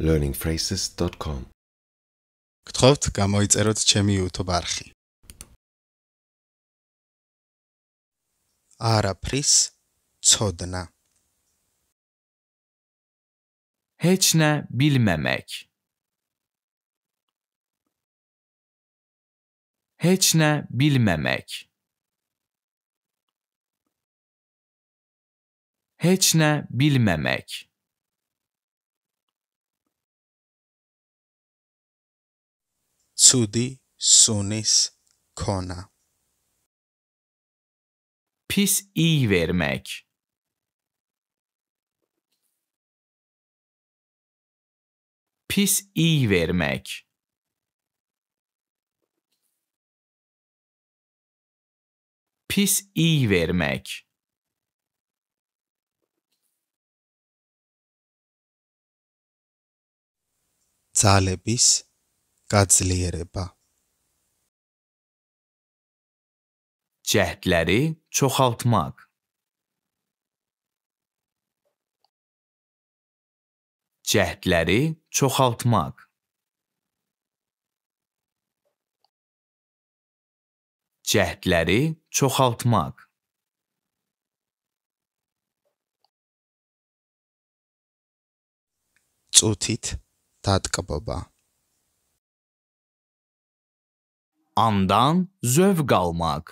learningphrases.com გთხოვთ, გამოიწეროთ ჩემი YouTube არხი. არაფრის ცოდნა. ჰეჩნე ბილმემეკ. ჰეჩნე ბილმემეკ. ჰეჩნე ბილმემეკ. ჰეჩნე ბილმემეკ. Sudi sunis kona. Pis iyi vermek. Pis iyi vermek. Pis iyi vermek. Talebis qadslayırıq. Cəhdləri çoxaltmaq. Cəhdləri çoxaltmaq. Cəhdləri çoxaltmaq. წუთით დატკბობა andan zövq almaq.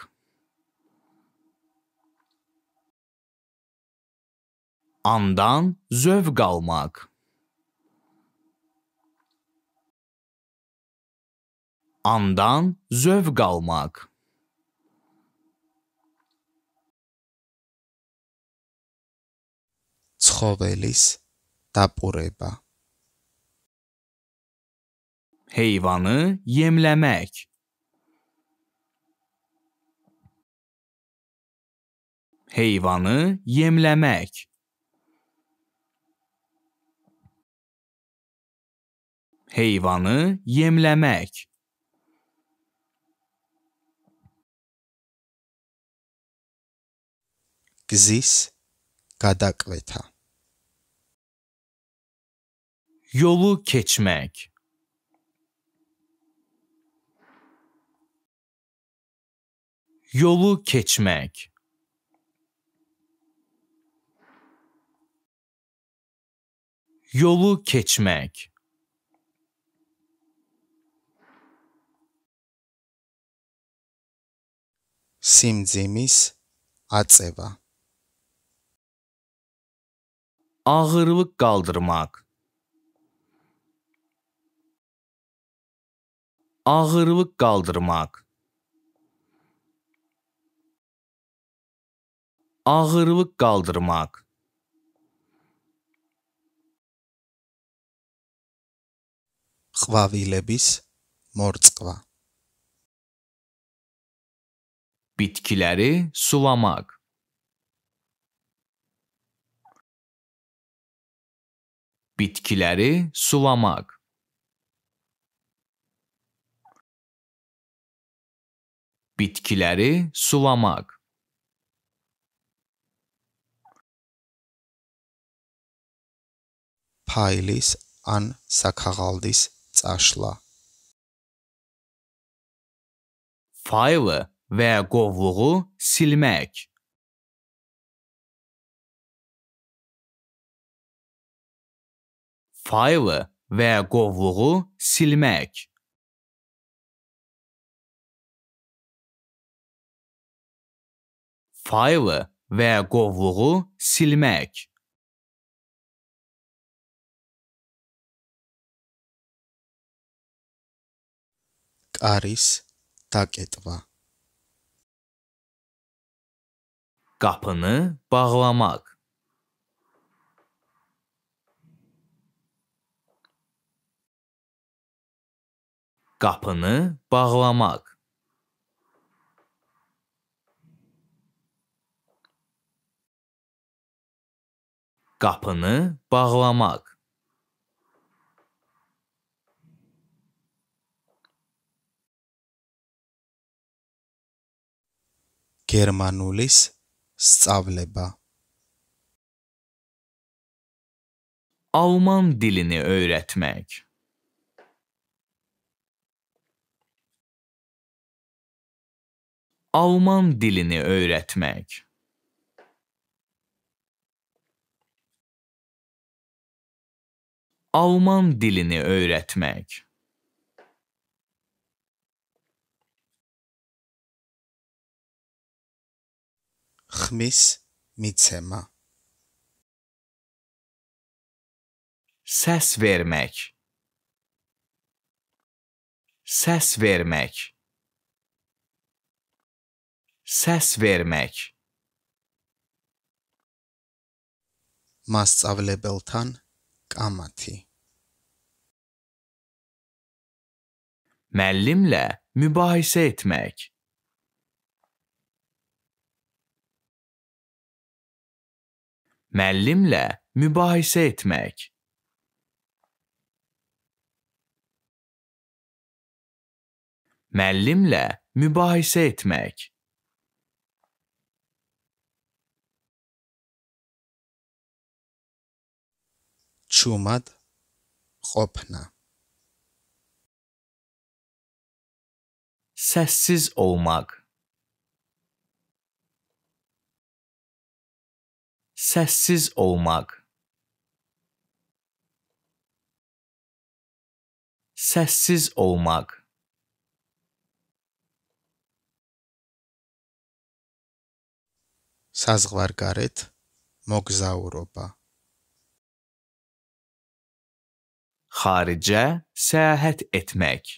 Andan zövq almaq. Andan zövq almaq. ცხოველის დაპურება. Heyvanı yemləmək. heyvanı yemləmək. Heyvanı yemləmək. გზის გადაკვეთა yolu keçmək yolu keçmək yolu geçmek. სიმძიმის atseva. ağırlık kaldırmak ağırlık kaldırmak ağırlık kaldırmak ყვავილების მორწყვა. Bitkileri sulamak. Bitkileri sulamak. Bitkileri sulamak. ფაილის ან საქაღალდის წაშლა. Faylı və qovluğu silmək. Faylı və qovluğu silmək. Faylı və qovluğu silmək. კარის დაკეტვა kapını bağlamak kapını bağlamak kapını bağlamak გერმანულის სწავლება. Alman dilini öğretmek. Alman dilini öğretmek. Alman dilini öğretmek. ხმის მიცემა səs vermək səs vermək səs vermək მასწავლებელთან კამათი müəllimlə mübahisə etmək Müəllimlə mübahisə etmək. Müəllimlə mübahisə etmək. چی اومد؟ خب نه. سسیز olmak səssiz olmaq səssiz olmaq საზღვარგარეთ მოგზაურობა ხარჯა საჰət ეთმეკ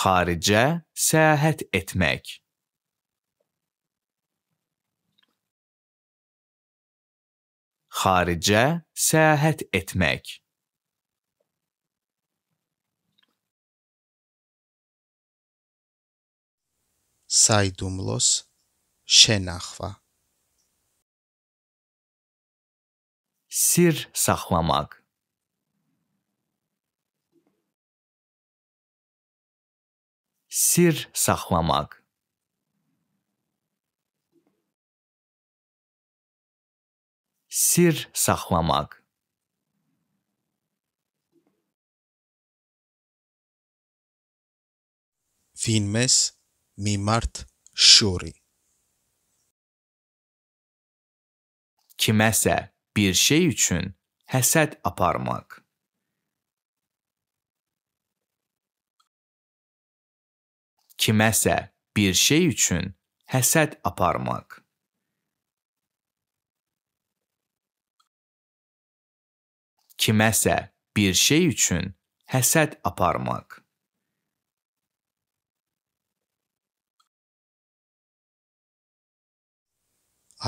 Xaricə səyahət etmək. Xaricə səyahət etmək. საიდუმლოს შენახვა. სირ სახლამაკ Sir saxlamaq. Sir saxlamaq. Fin mes mi mart şuri. Kiməsə bir şey üçün həsəd aparmaq. kiməsə bir şey üçün həsəd aparmaq. Kiməsə bir şey üçün həsəd aparmaq.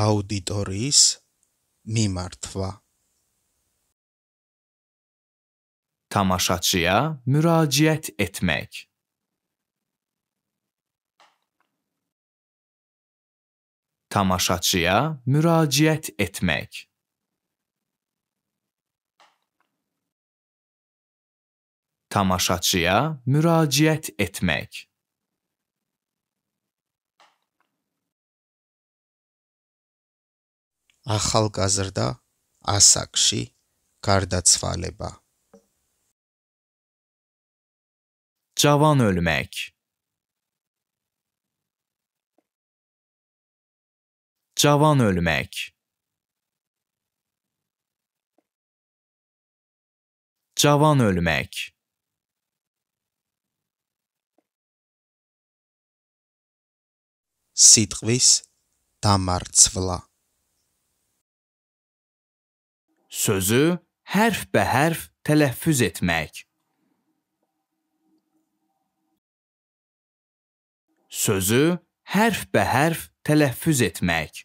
აუდიტორიის მიმართვა tamaşaçıya müraciət etmək tamaşaçıya müraciət etmək. Tamaşaçıya müraciət etmək. ახალგაზრდა ასაკში გარდაცვალება. Cavan ölmək Cavan ölmək. Cavan ölmək. სიტყვის დამარცვლა. Sözü hərf bə hərf tələffüz etmək. Sözü hərf bə hərf tələffüz etmək.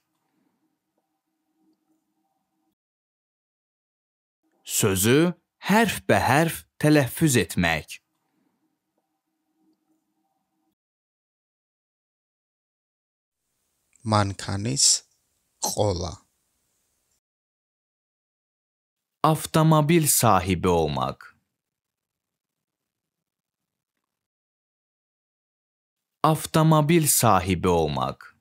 sözü hərf bə hərf tələffüz etmək. მანქანის ყოლა avtomobil sahibi olmak avtomobil sahibi olmak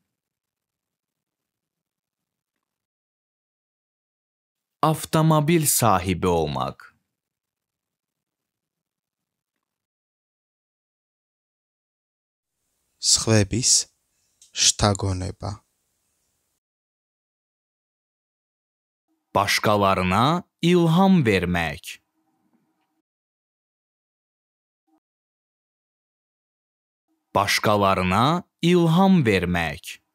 Aftomobil sahibi olmak. სხვების შთაგონება. Başkalarına ilham vermek. Başkalarına ilham vermek.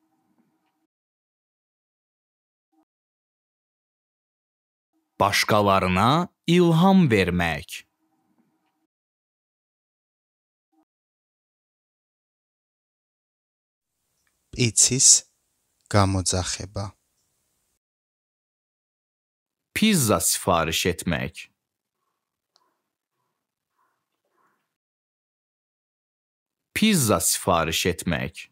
başqalarına ilham vermək. პიცის გამოძახება pizza sifariş etmek. Pizza sifariş etmek.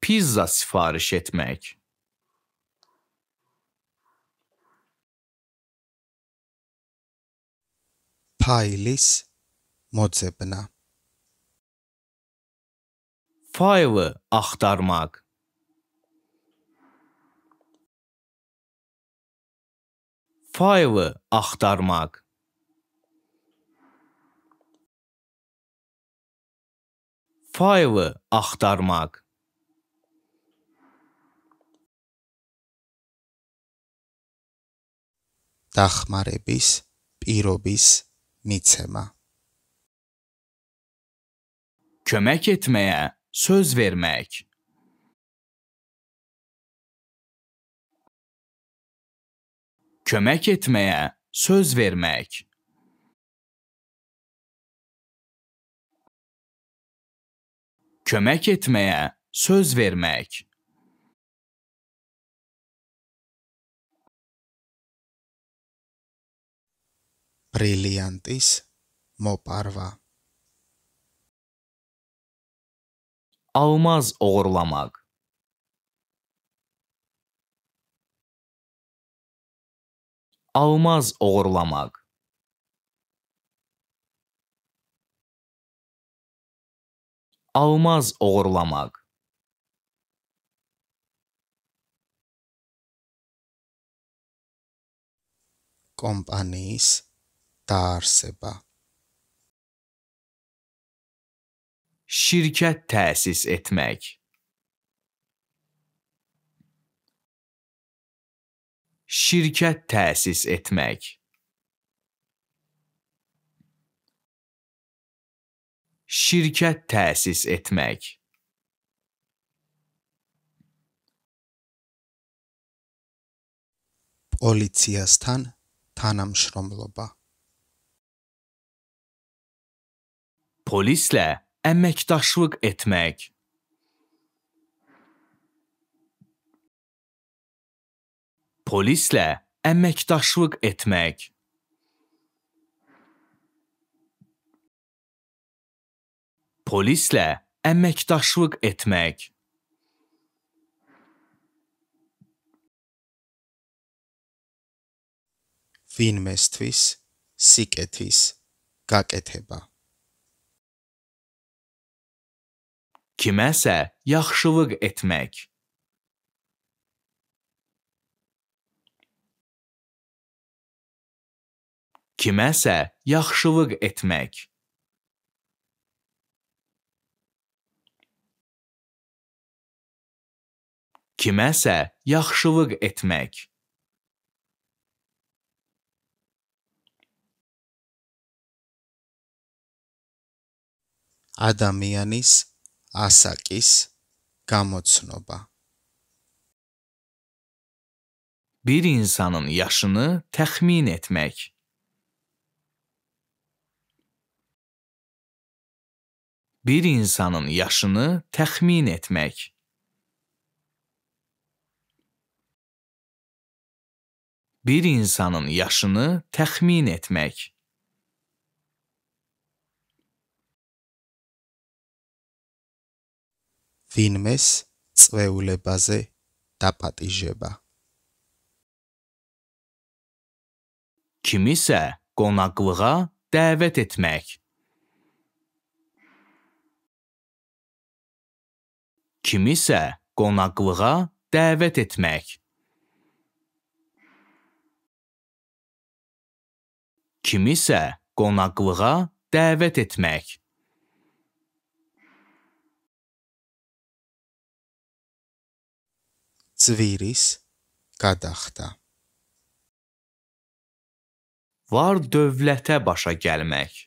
Pizza sifariş etmək. Pailis მოძებნა. Faylı axtarmaq. Faylı axtarmaq. Faylı axtarmaq. დახმარების პირობის მიცემა. Kömek etmeye söz vermek. Kömek etmeye söz vermek. kömek etmeye söz vermek ბრილიანტის მოპარვა ალმაზ ოღორლამაგ ალმაზ ოღორლამაგ ალმაზ ოღორლამაგ კომპანიის tarsepa Şirkət təsis etmək Şirkət təsis etmək Şirkət təsis etmək Politsiyastan tanamşromloba Polislə əməkdaşlıq etmək. Polislə əməkdaşlıq etmək. Polislə əməkdaşlıq etmək. ვინმესთვის სიკეთის გაკეთება kiməsə yaxşılıq etmək. Kiməsə yaxşılıq etmək. Kiməsə yaxşılıq etmək. Adamianis ასაკის გამოცნობა. Bir insanın yaşını təxmin etmək. Bir insanın yaşını təxmin etmək. Bir insanın yaşını təxmin etmək. ვინმეს წვეულებაზე დაპატიჟება. Kimisə qonaqlığa dəvət etmək. Kimisə qonaqlığa dəvət etmək. Kimisə qonaqlığa dəvət etmək. ცვირის გადახდა. Var dövlətə başa gəlmək.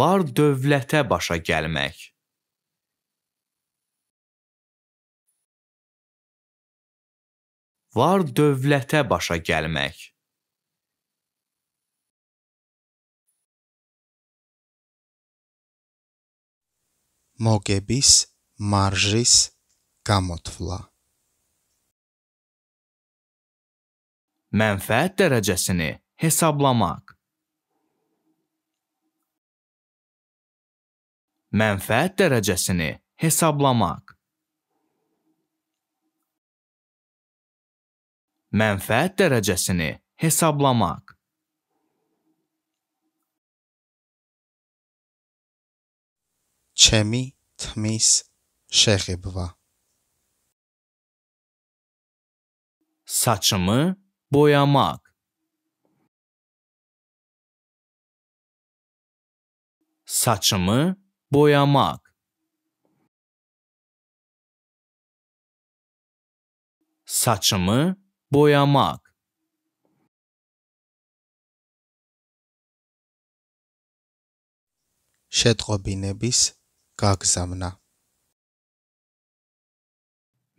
Var dövlətə başa gəlmək. Var dövlətə başa gəlmək. მოგების მარჟის გამოთვლა. Mənfəət dərəcəsini hesablamaq. Mənfəət dərəcəsini hesablamaq. Mənfəət dərəcəsini hesablamaq. ჩემი თმის შეღებვა საჩმე ბოიამაკ საჩმე ბოიამაკ საჩმე ბოიამაკ შეტყობინების Kalk zamına.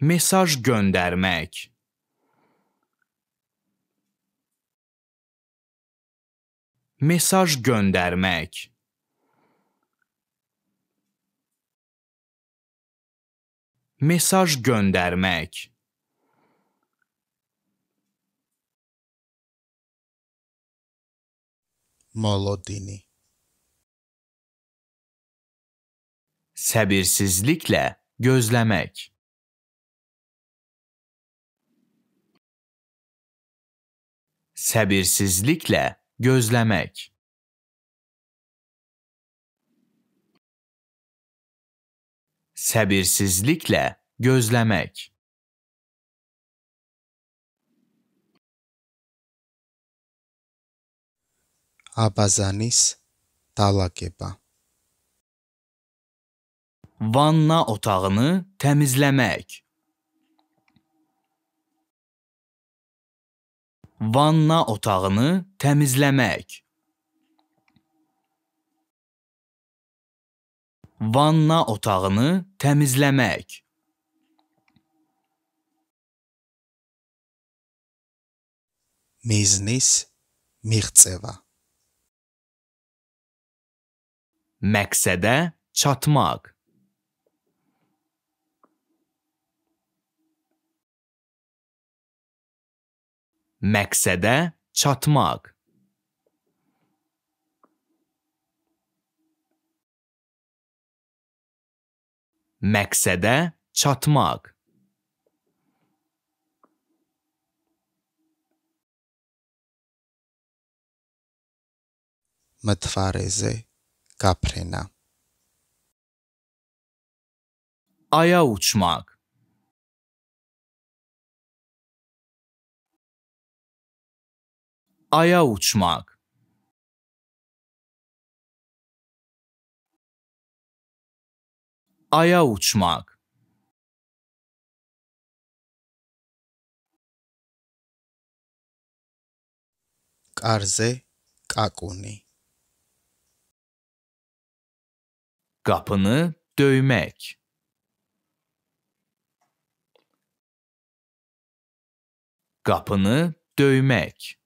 Mesaj göndermek. Mesaj göndermek. Mesaj göndermek. Molodini Səbirsizliklə gözlemek. Səbirsizliklə gözlemek. Səbirsizliklə gözlemek. Abazanis talakeba. Vanna otağını təmizləmək. Vanna otağını təmizləmək. Vanna otağını təmizləmək. მიზნის მიღწევა. Məqsədə çatmaq. megszede csatmag. Megszede csatmag. Mtvareze kaprena. Ajaucsmag. Ay'a uçmak. Ay'a uçmak. კარზე კაკუნი. Kapını dövmek. Kapını dövmek.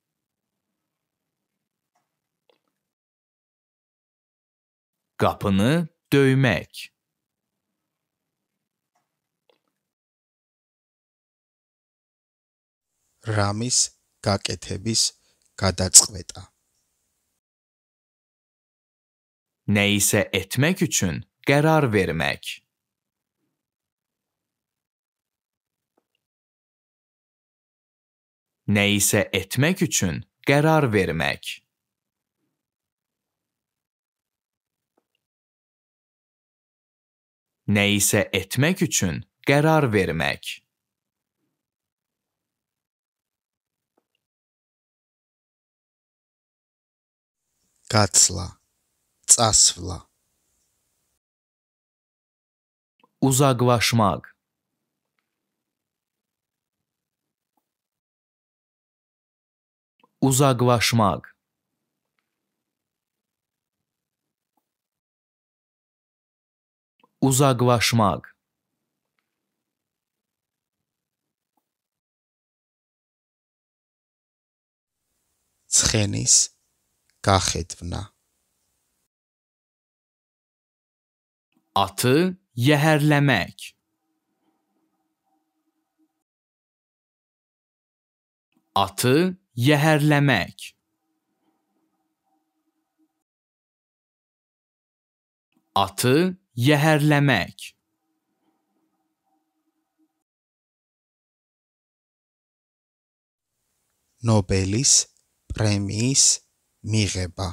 Kapını dövmek. რამის გაკეთების გადაწყვეტა. Neyse etmek için karar vermek. Neyse etmek için karar vermek. nəyisə etmək üçün qərar vermək. გაცლა, წასვლა. uzaklaşmak. uzaklaşmak Uzaklaşmak ცხენის გახედვნა atı yəhərləmək atı yəhərləmək atı Yəhərləmək Nobelis, პრემიის მიღება.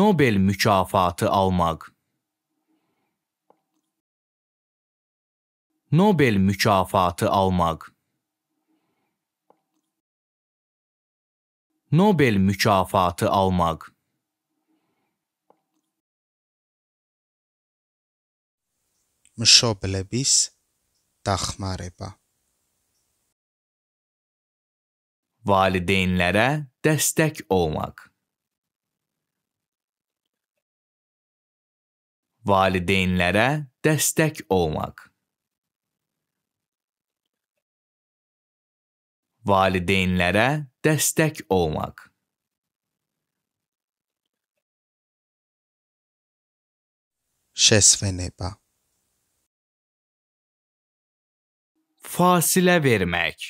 Nobel mükafatı almak. Nobel mükafatı almak. Nobel mükafatı almak. მშობლების დახმარება valideynlərə dəstək olmaq. Valideynlərə dəstək olmaq. Valideynlərə dəstək olmaq. Şəsvənəbə Fasilə vermək.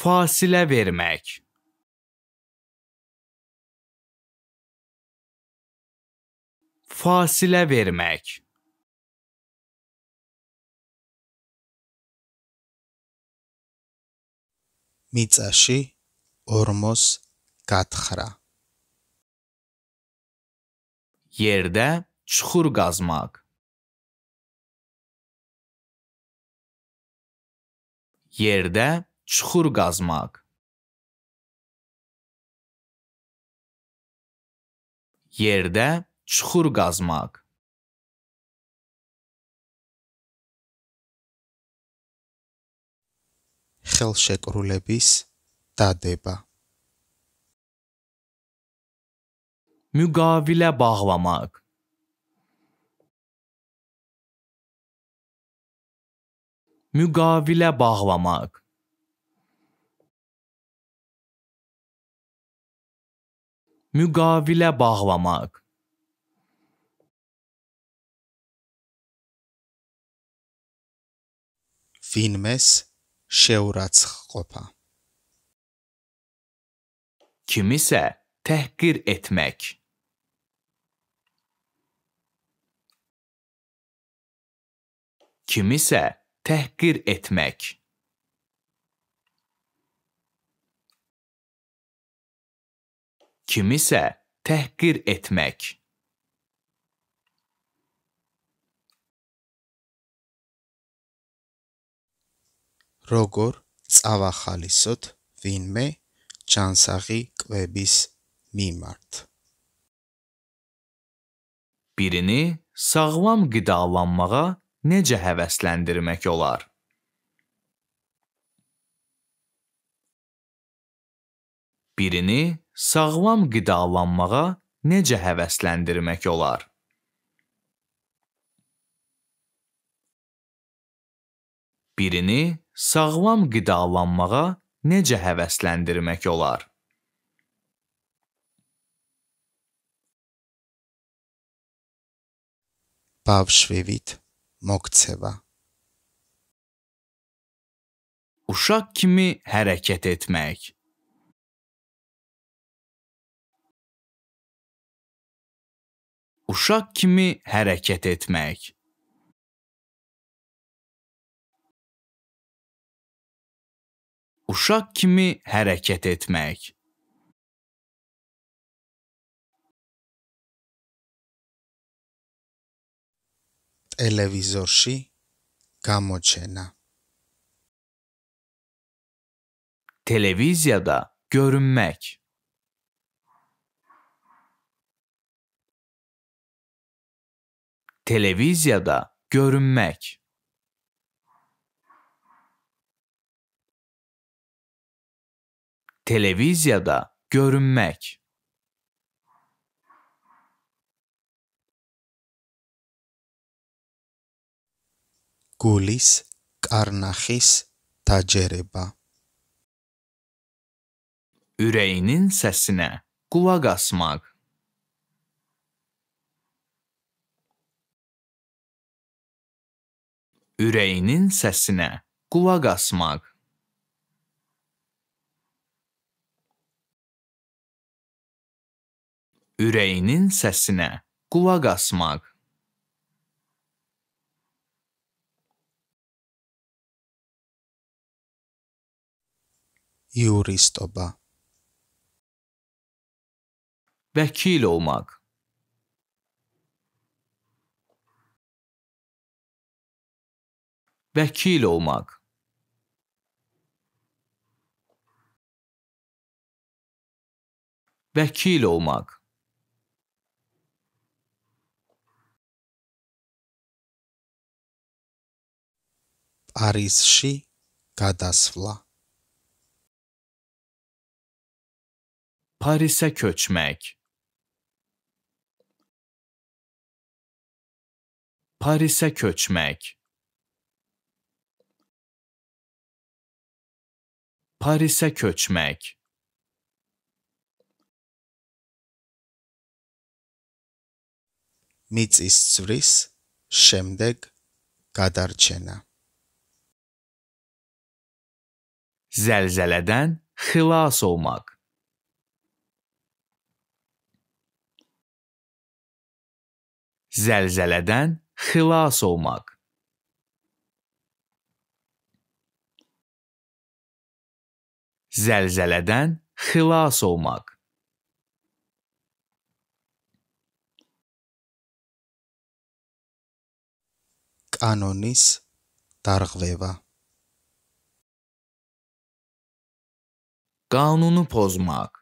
Fasilə vermək. Fasilə vermək. მიწაში ორმოს გათხრა. yerdə çuxur qazmaq. Yerdə çuxur qazmaq. Yerdə çuxur qazmaq. ხელშეკრულების დადება. მუგავილა ბაღლამაკ müqavilə bağlamaq müqavilə bağlamaq ֆիլմես շեուրացխոփա kimisə təhqir etmək kimisə Təhqir etmək. Kimisə təhqir etmək. როგორ წავახალისოთ ვინმე ჯანსაღი კვების მიმართ. Birini sağlam qidalanmağa necə həvəsləndirmək olar? Birini sağlam qidalanmağa necə həvəsləndirmək olar? Birini sağlam qidalanmağa necə həvəsləndirmək olar? Pavşvevit Mokteva Uşak kimi hareket etmek. Uşak kimi hareket etmek. Uşak kimi hareket etmek. televizorში გამოჩენა. Televizyada görünmek. Televizyada görünmek. Televizyada görünmek. გულის, კარნახის დაჯერება. Ürəyinin səsinə qulaq asmaq. Ürəyinin səsinə qulaq asmaq. Ürəyinin səsinə qulaq asmaq. juristoba. Vekil olmak. Vekil olmak. Vekil olmak. Arisshi Gadasvla. Parisə köçmək. Parisə köçmək. Parisə köçmək. მიწის წვრის შემდეგ გადარჩენა. Zelzeleden hılas olmak. zəlzələdən xilas olmaq. Zəlzələdən xilas olmaq. კანონის დარღვევა. კანუნუ პოზმაკ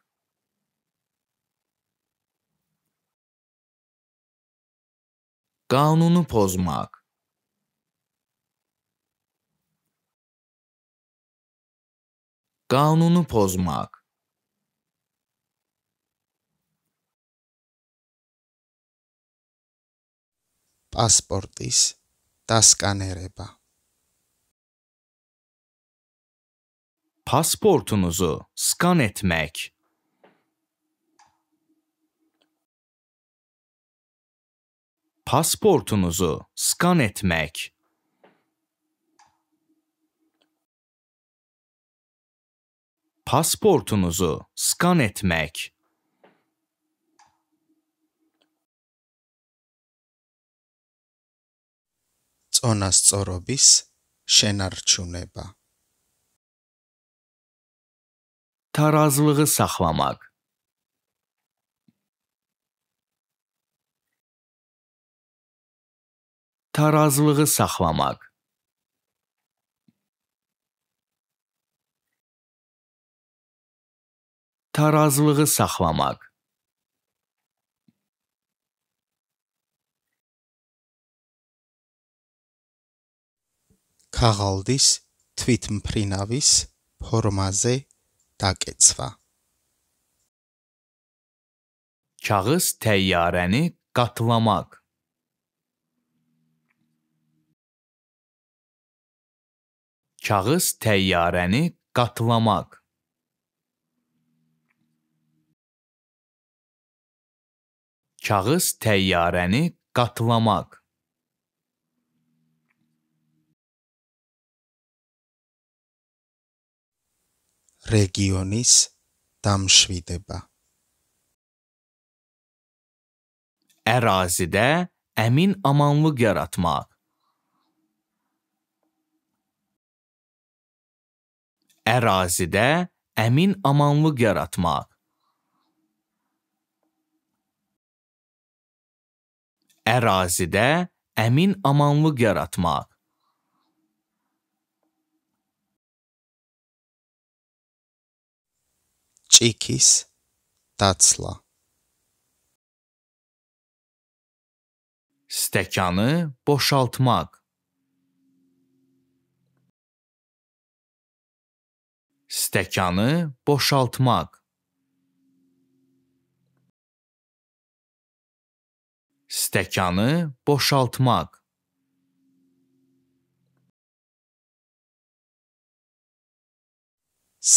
Kanunu pozmak. Kanunu pozmak. პასპორტის დასკანერება. Pasportunuzu skan etmek. pasportunuzu skan etmek. pasportunuzu skan etmek. წონას წორობის შენარჩუნება. таразлыгы сахламак. tarazlığı saxlamaq. Tarazlığı saxlamaq. ქაღალდის თვითმფრინავის ფორმაზე დაკეცვა. Kağız təyyarəni qatlamaq. Kağız təyyarəni qatlamaq. Kağız təyyarəni qatlamaq. რეგიონის დამშვიდება. Ərazidə əmin amanlıq yaratmaq. ərazidə əmin amanlıq yaratmaq. Ərazidə əmin amanlıq yaratmaq. ჭიქის დაცლა სტəkanı boşaltmaq Stəkanı boşaltmaq. Stəkanı boşaltmaq.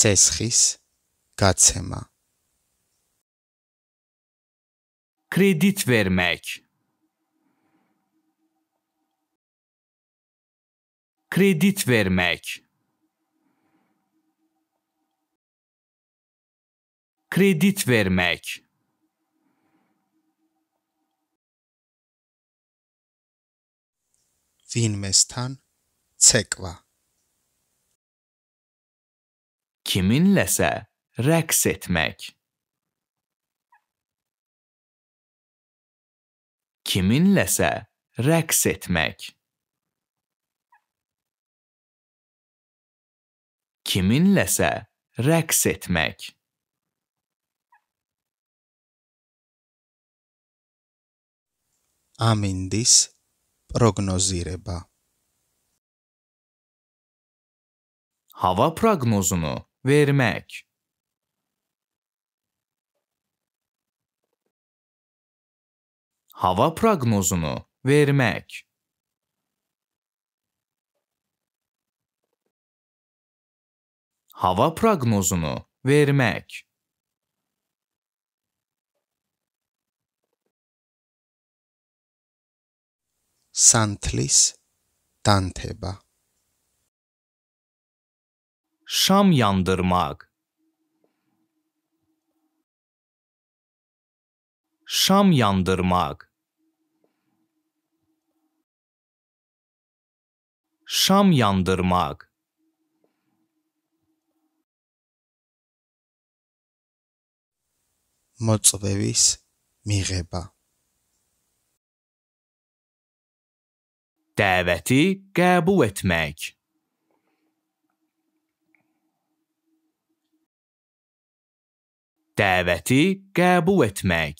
სესხის გაცემა კრედიტ ვერმეკ კრედიტ ვერმეკ Kredit vermek. Vinmestan çekva. Kiminlese reks etmek. Kiminlese reks etmek. Kiminlese reks etmek. αμυντής prognozirebā. Hava prognozunu vermek. Hava prognozunu vermek. Hava prognozunu vermek. სანთლის დანთება შამ ჟანდერმაგ შამ ჟანდერმაგ შამ ჟანდერმაგ მოწვევის მიღება dəvəti qəbul etmək. Dəvəti qəbul etmək.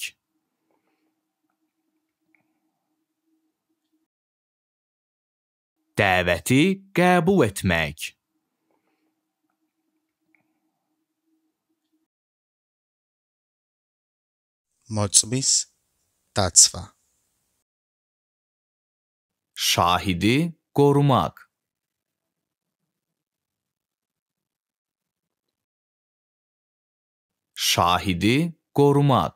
Dəvəti qəbul etmək. Moczbis, tacwa. შაჰიდი გორმაკ შაჰიდი გორმაკ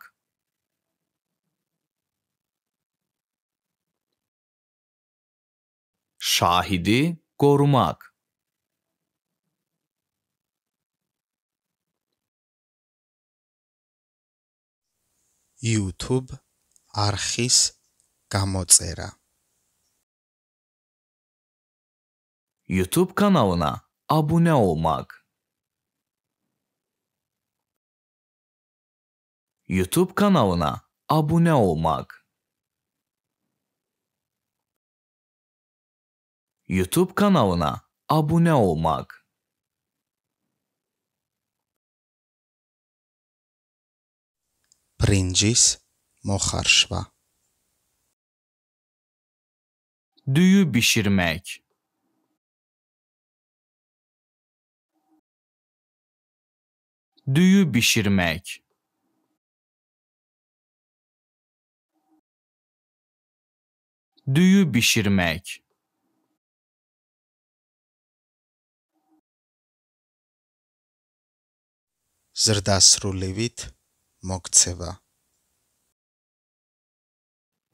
შაჰიდი გორმაკ YouTube არხის გამოწერა YouTube kanalına abone olmak. YouTube kanalına abone olmak. YouTube kanalına abone olmak. Prinĝis moharşva. Düğü pişirmek. Düğü pişirmek. Düğü pişirmek. ზრდასრულებით მოქცევა.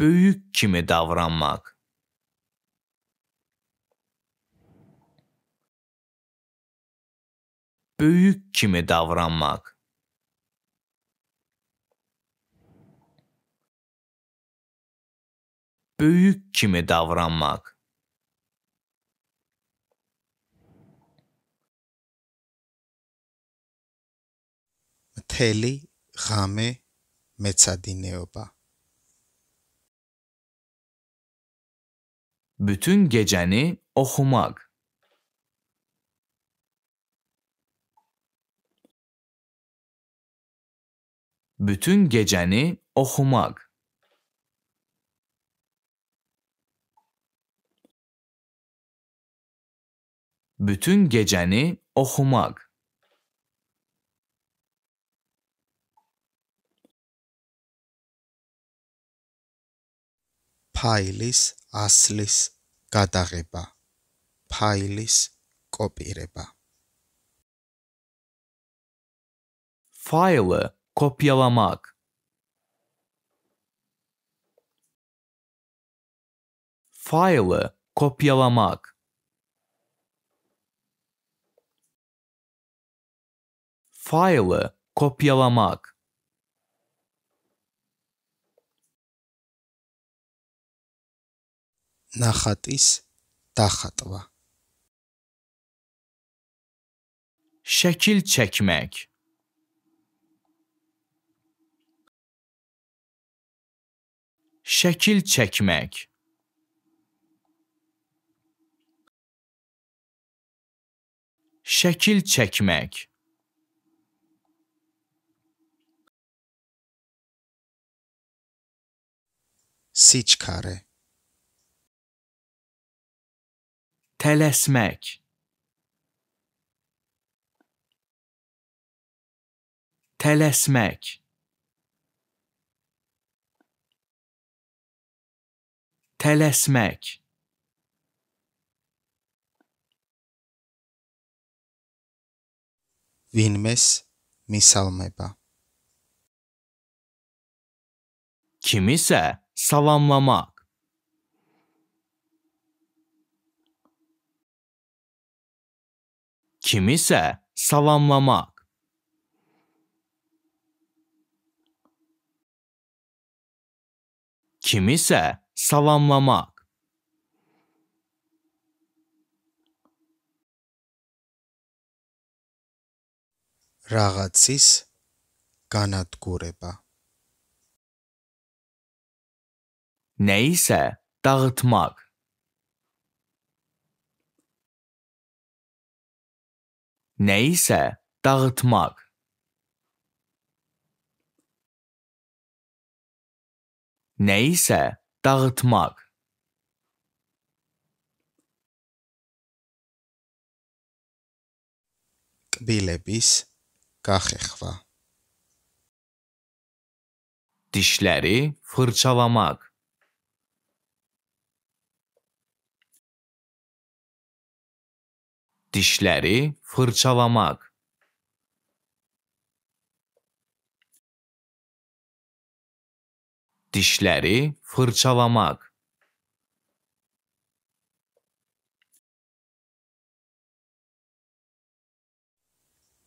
Büyük kimi davranmak. böyük kimi davranmaq. Böyük kimi davranmaq. მთელი ღამე მეცადინეობა. Bütün gecəni oxumaq. bütün geceni okumak. Bütün geceni okumak. ფაილის ასლის გადაღება ფაილის კოპირება ფაილը kopyalamak faili kopyalamak faili kopyalamak ნახატის დახატვა şekil çekmek şekil çekmek. Şekil çekmek. Siçkare. Telesmek. Telesmek. telesmek ვინმეს misalmeba. Kimise salamlamak. Kimise salamlamak. Kimise სალამლამა რაღაცის განადგურება ნეისა დაღთმაგ ნეისა დაღთმაგ ნეისა Darth Mag. კბილების გახეხვა dişləri fırçalamaq dişləri fırçalamaq dişləri fırçalamaq.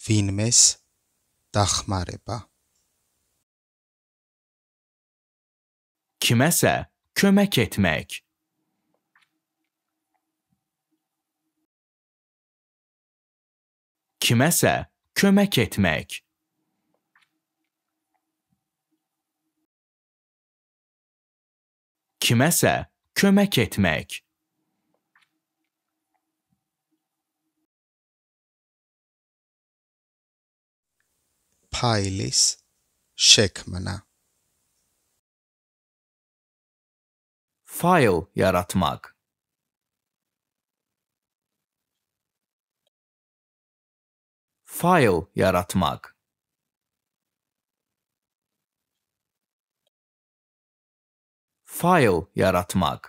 ვინმეს დახმარება. Kiməsə kömək etmək. Kiməsə kömək etmək. kimese kömek etmek. Paylis şekmana File yaratmak File yaratmak fayl yaratmaq.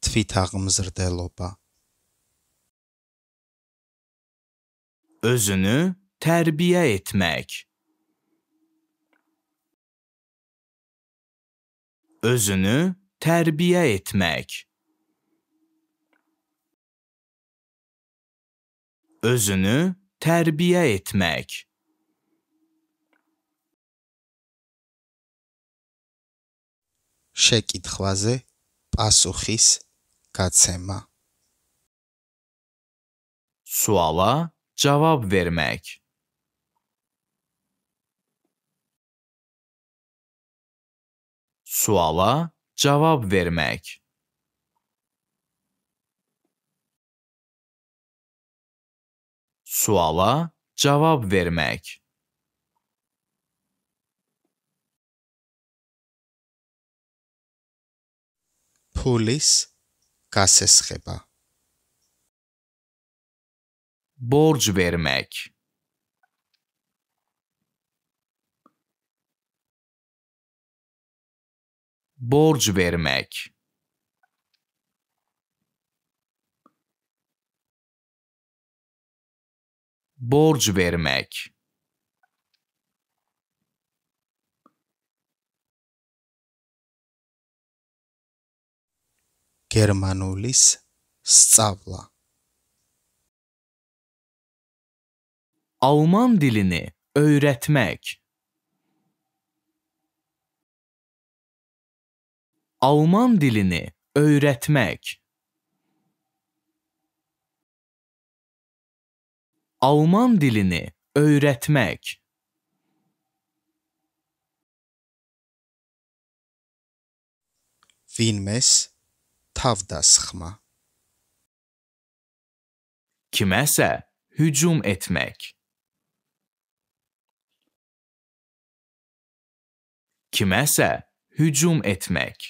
Tweet ağımızırdı loba. Özünü tərbiyə etmək. Özünü tərbiyə etmək. Özünü Tərbiyə etmək. შეკითხვაზე პასუხის გაცემა. Suala cavab vermək. Suala cavab vermək. Suala cevap vermek. Polis kasesheba. Borç vermek. Borç vermek. borç vermek. Germanulis სწავლა. Alman dilini öğretmek. Alman dilini öğretmek. Alman dilini öyrətmək Filmes tavda sıxma Kiməsə hücum etmək Kiməsə hücum etmək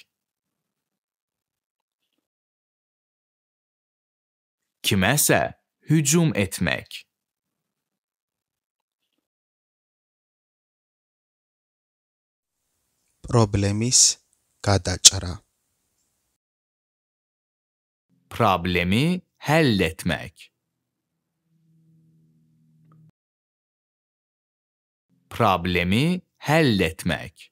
Kiməsə hücum etmək პრობლემის გადაჭრა. Problemi halletmek. Problemi halletmek.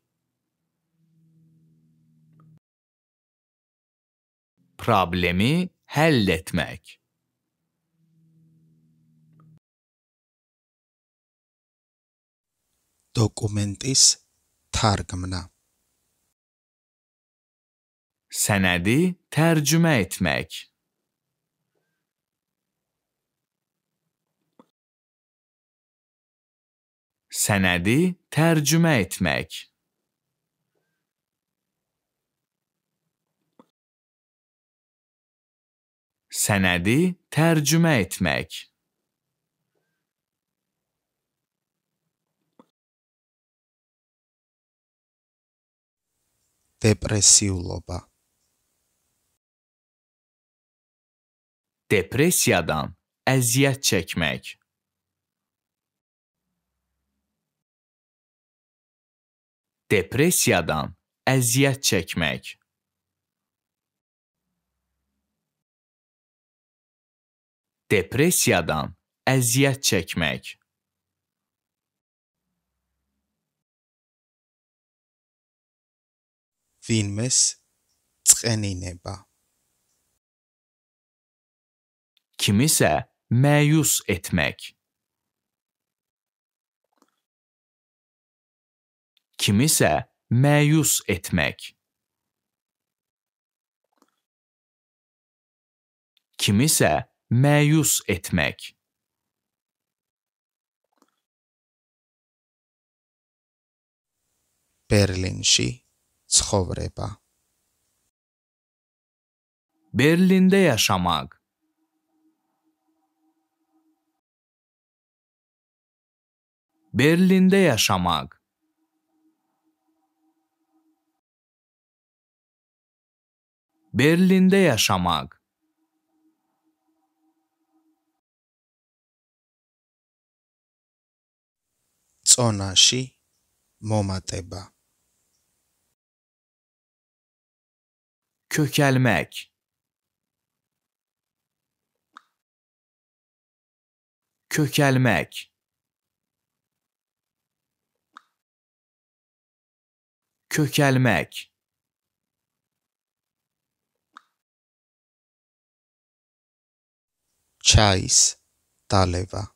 problemi halletmek. Dokumentis targımına sənədi tərcümə etmək. Sənədi tərcümə etmək. Sənədi tərcümə etmək. Depresiulloba Depressiyadan əziyyət çəkmək. Depressiyadan əziyyət çəkmək. Depressiyadan əziyyət çəkmək. ვინმეს წყენინება kimisə məyus etmək. Kimisə məyus etmək. Kimisə məyus etmək. ბერლინში ცხოვრება. ბერლინდე yaşamak Berlin'de yaşamak. Berlin'de yaşamak. წონაში მომატება kökelmek kökelmek kökelmek çayis taleva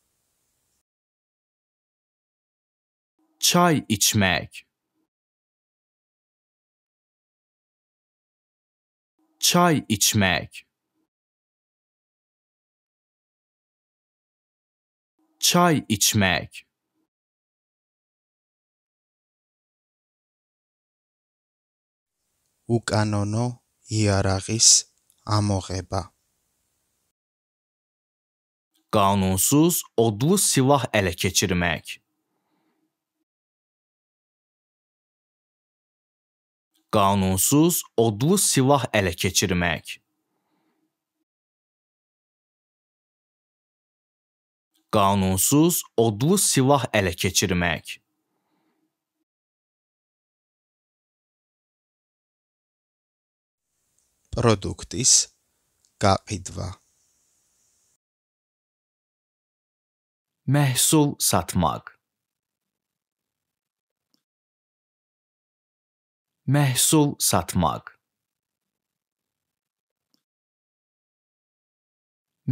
çay içmek çay içmek çay içmek უკანონო იარაღის ამოღება. Qanunsuz odlu silah ələ keçirmək. Qanunsuz odlu silah ələ keçirmək. Qanunsuz odlu silah ələ keçirmək. პროდუქტის გაყიდვა მეჰსულ სათმაგ მეჰსულ სათმაგ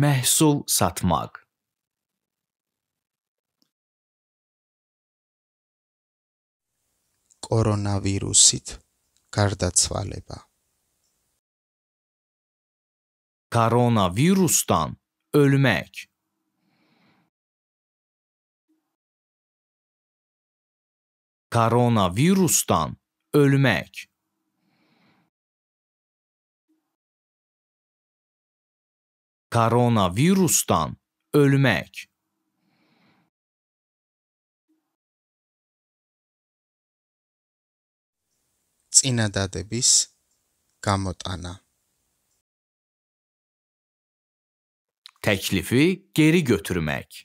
მეჰსულ სათმაგ კორონავირუსით გარდაცვალება Koronavirusdan ölmək. Koronavirusdan ölmək. Koronavirusdan ölmək. წინადადების გამოტანა Təklifi geri götürmək.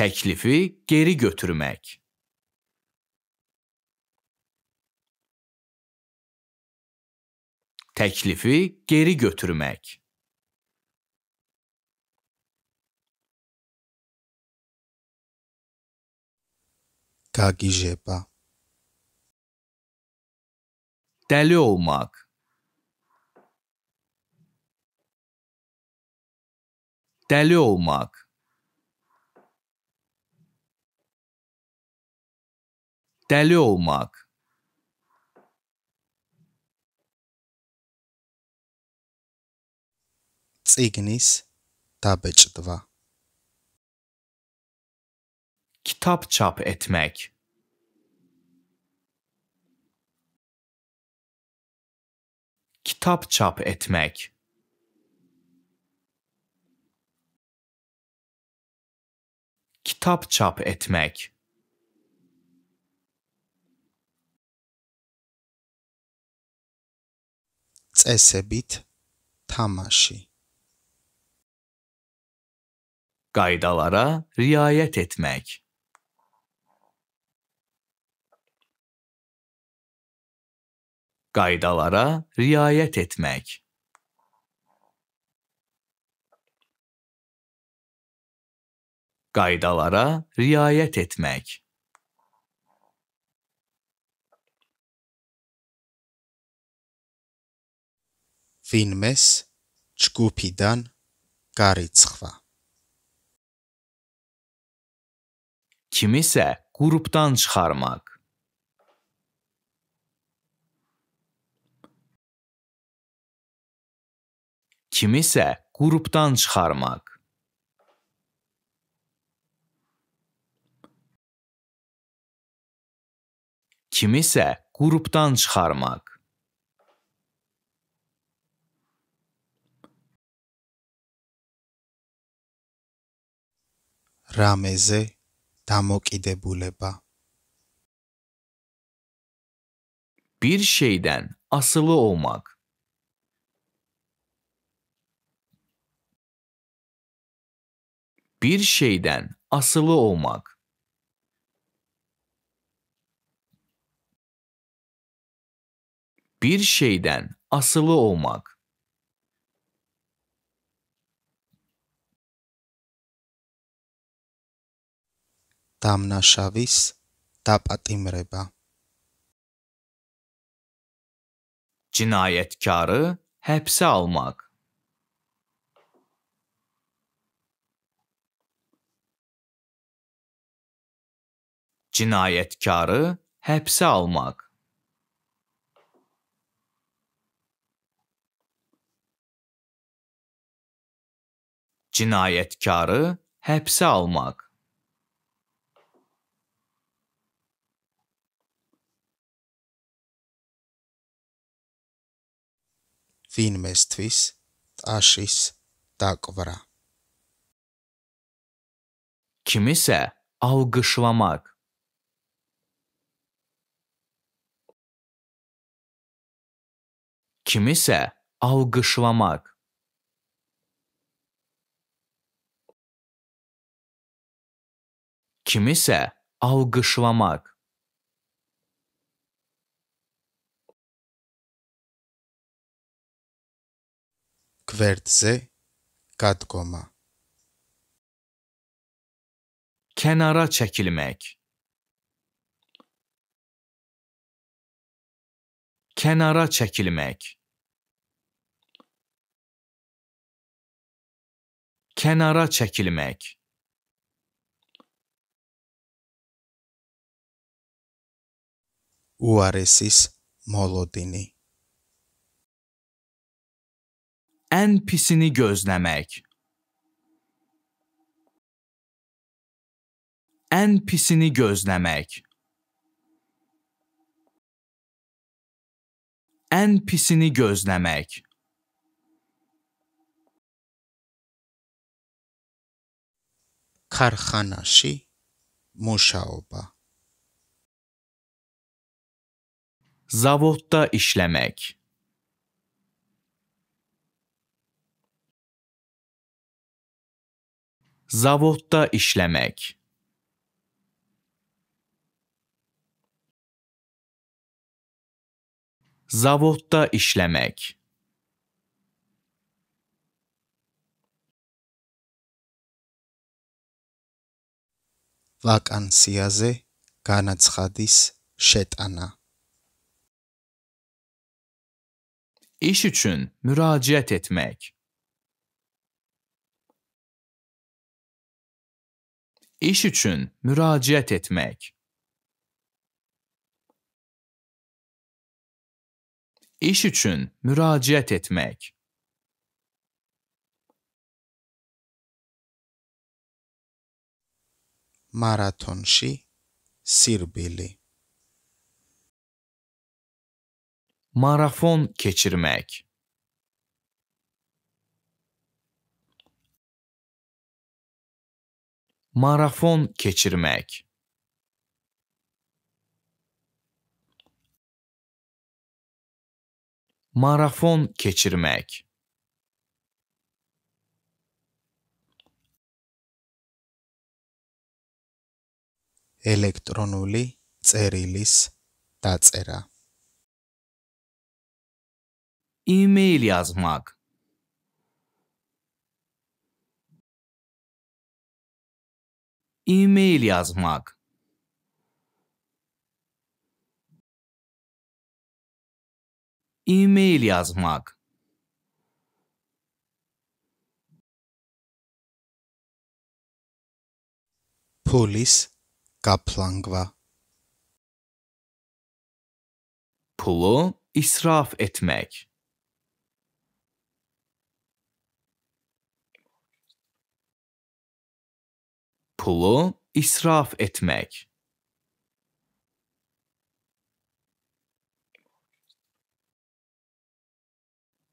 Təklifi geri götürmək. Təklifi geri götürmək. Kagijepa deli olmak. Deli olmak. Deli olmak. წიგნის დაბეჭდვა. kitap çap etmek kitap çap etmek kitap çap etmek წესებით Tamashi. Gaydalara riayet etmek qaydalara riayət etmək. Qaydalara riayət etmək. ვინმეს ჯგუფიდან გარიცხვა. Kimisə qrupdan çıxarmaq kimisə qrupdan çıxarmaq. Kimisə qrupdan çıxarmaq. რამეზე დამოკიდებულება bir şeydən asılı olmaq bir şeyden asılı olmak. Bir şeyden asılı olmak. დამნაშავის დაპატიმრება cinayetkarı hepsi almak Cinayətkarı həbsə almaq. Cinayətkarı həbsə almaq. ვინმესთვის ტაშის დაკვრა. Kimsə alqışlamaq kimisə alqışlamaq. Kimisə alqışlamaq. Kvertse katkoma. Kenara çekilmek. Kenara çekilmek. kenara çekilmek. Uaresis Molodini En pisini gözlemek. En pisini gözlemek. En pisini gözlemek. ქარხანაში მუშაობა Zavodda işlemek Zavodda işlemek Zavodda işlemek ვაკანსიაზე განაცხადის შეტანა. İş üçün müraciət etmək. İş üçün müraciət etmək. İş üçün müraciət etmək. maratonşi sirbili marafon keçirmek. marafon keçirmek. marafon keçirmek. ელექტრონული წერილის დაწერა. იმეილი ასმაკ იმეილი ასმაკ იმეილი ასმაკ პოლის Kaplangva Pulu israf etmek. Pulu israf etmek.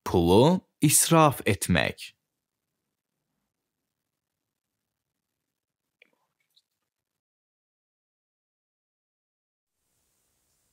Pulu israf etmek.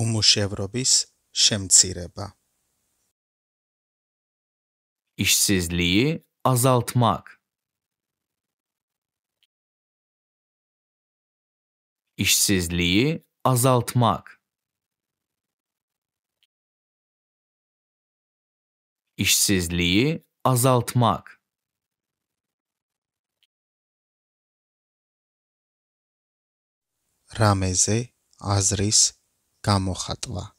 უმუშევრობის შემცირება işsizliği azaltmak işsizliği azaltmak işsizliği azaltmak rameze azris გამოხატვა.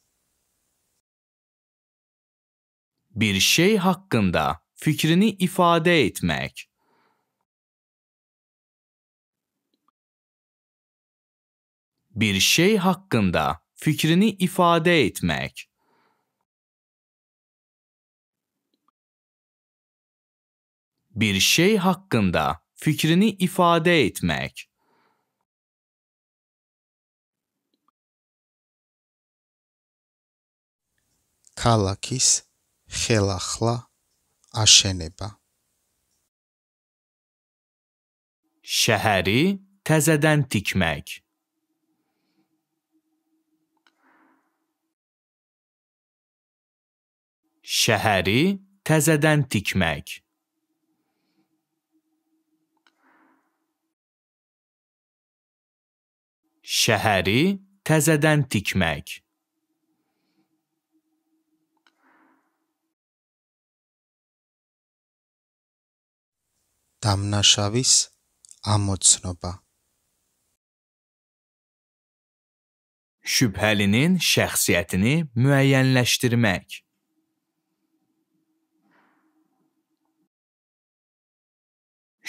bir şey hakkında fikrini ifade etmek. Bir şey hakkında fikrini ifade etmek. Bir şey hakkında fikrini ifade etmek. ქალაქის ხელახლა აშენება. Şəhəri təzədən tikmək. Şəhəri təzədən tikmək. Şəhəri təzədən tikmək. დამნაშავის ამოცნობა Şübhəlinin şəxsiyyətini müəyyənləşdirmək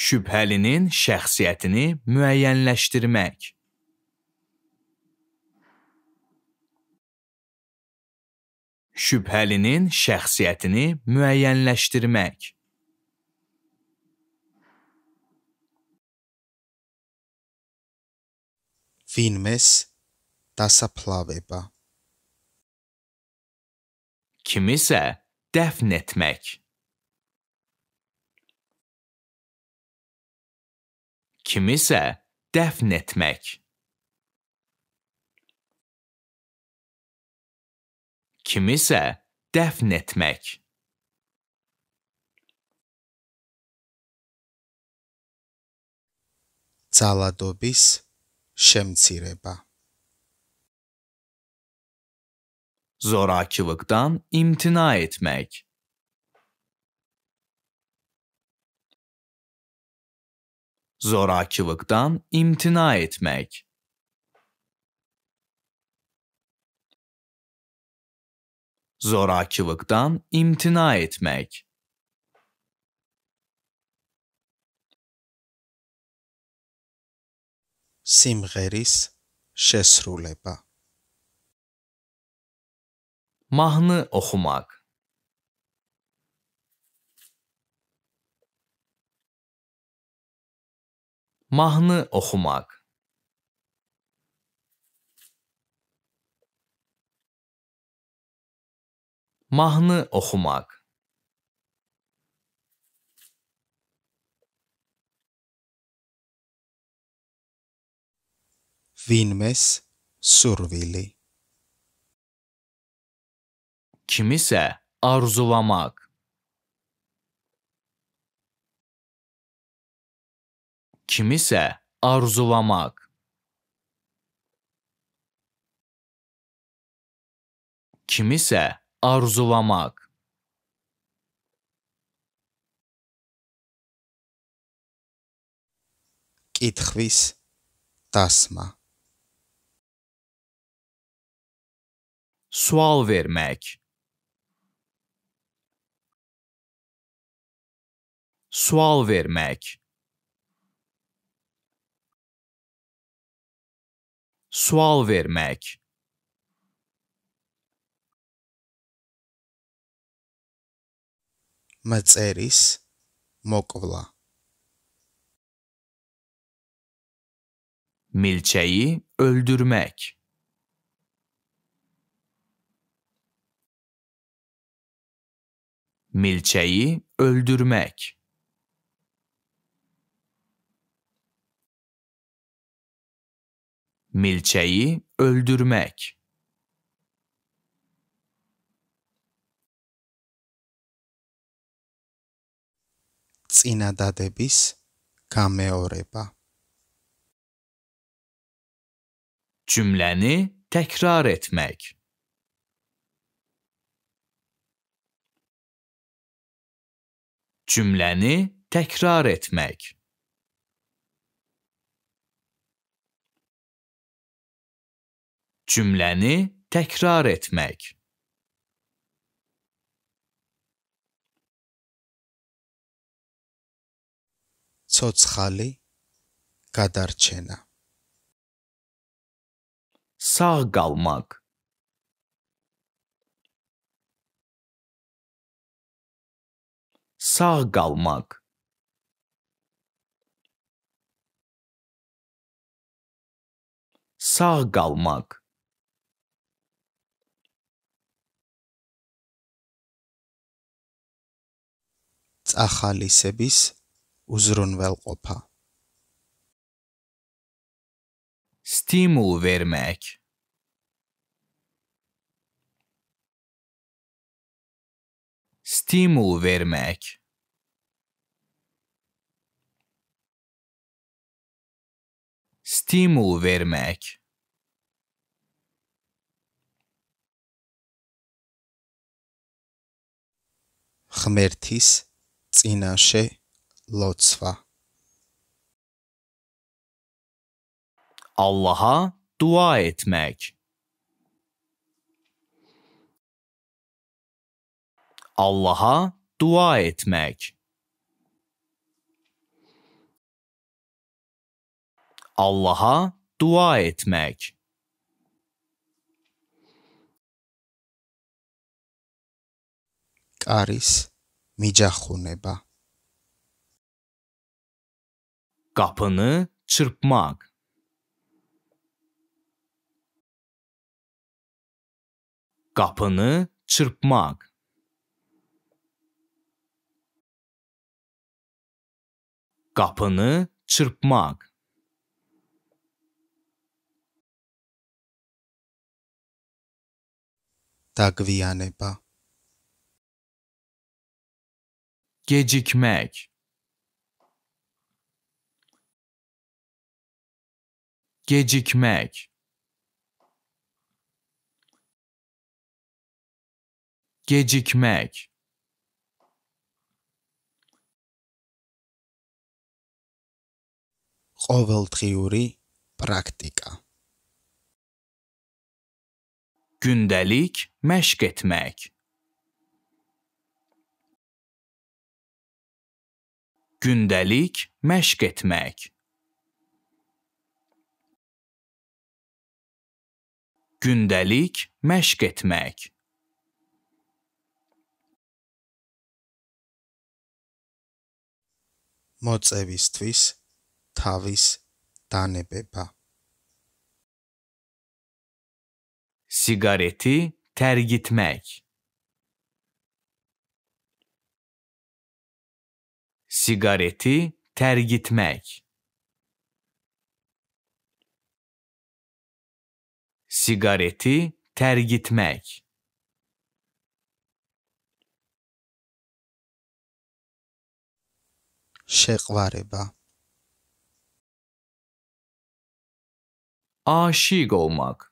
şübhəlinin şəxsiyyətini müəyyənləşdirmək. Şübhəlinin şəxsiyyətini müəyyənləşdirmək. ვინმეს დასაფლავება. Kimisə dəfn etmək. Kimisə dəfn etmək. Kimisə dəfn etmək. ძალადობის şemsireba. Zorakılıktan imtina etmek. Zorakılıktan imtina etmek. Zorakılıktan imtina etmek. Սիմղերիս Շեսրուլեպա Մահնը օխմակ Մահնը օխմակ Մահնը օխմակ vinmes survili. Kimisə arzulamaq. Kimisə arzulamaq. Kimisə arzulamaq. კითხვის დასმა sual vermek sual vermek sual vermek მწერის mokvla. milçeyi öldürmek Milçeyi öldürmek. Milçeyi öldürmek. წინადადების გამეორება. Cümleni tekrar etmek. Cümləni təkrar etmək. Cümləni təkrar etmək. ცოცხალი გადარჩენა. sağ qalmaq საღალმაკ საღალმაკ წახალისების უზრუნველყოფა სტიმულ ვერმეკ სტიმულ ვერმეკ Stimul vermək ღმერთის წინაშე ლოცვა Allah'a dua etmek Allah'a dua etmek Allaha dua etmək. კარის მიჯახუნება kapını çırpmak. Kapını çırpmak. Kapını çırpmak. takviyaneba gecikmek gecikmek gecikmek ყოველდღიური პრაქტიკა. Gündelik Məşq etmək. Gündəlik məşq etmək. Gündəlik məşq etmək. მოწევისთვის თავის დანებება. სიგარეტი tergitmek sigareti tergitmek sigareti tergitmek შეყვარება aşık olmak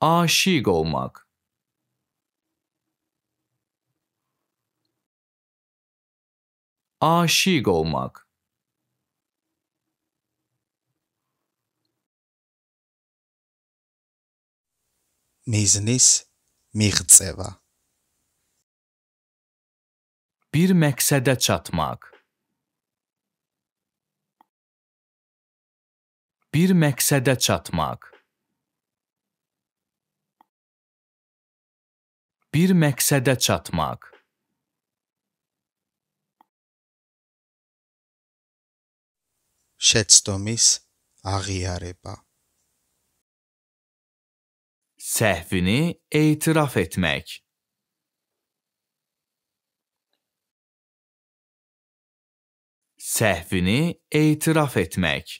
aşiq olmaq. Aşiq olmaq. მიზნის მიღწევა. bir məqsədə çatmaq. Bir məqsədə çatmaq. bir məqsədə çatmaq. შეცდომის აღიარება səhvini etiraf etmək səhvini etiraf etmək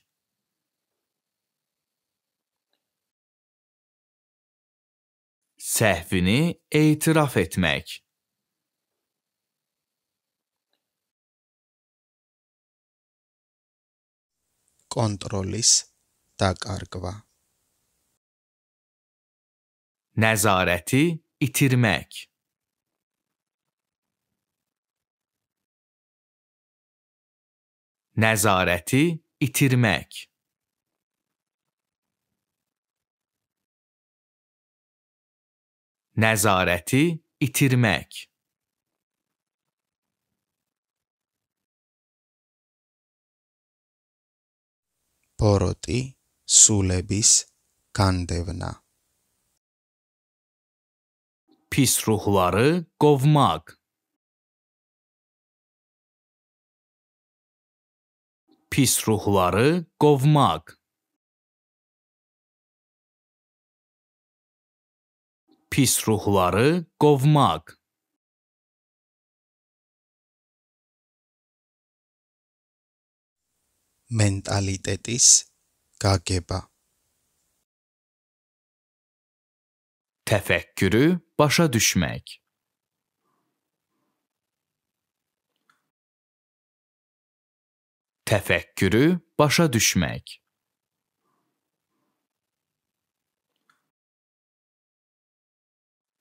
Səhvini etiraf etmək. კონტროლის დაკარგვა. nəzarəti itirmək. Nəzarəti itirmək. nəzarəti itirmək. Poroti sulebis kandevna. Pis ruhları qovmaq. Pis ruhları qovmaq. pis ruhları qovmaq. მენტალიტეტის გაგება tefekkürü başa düşmek. Tefekkürü başa düşmek.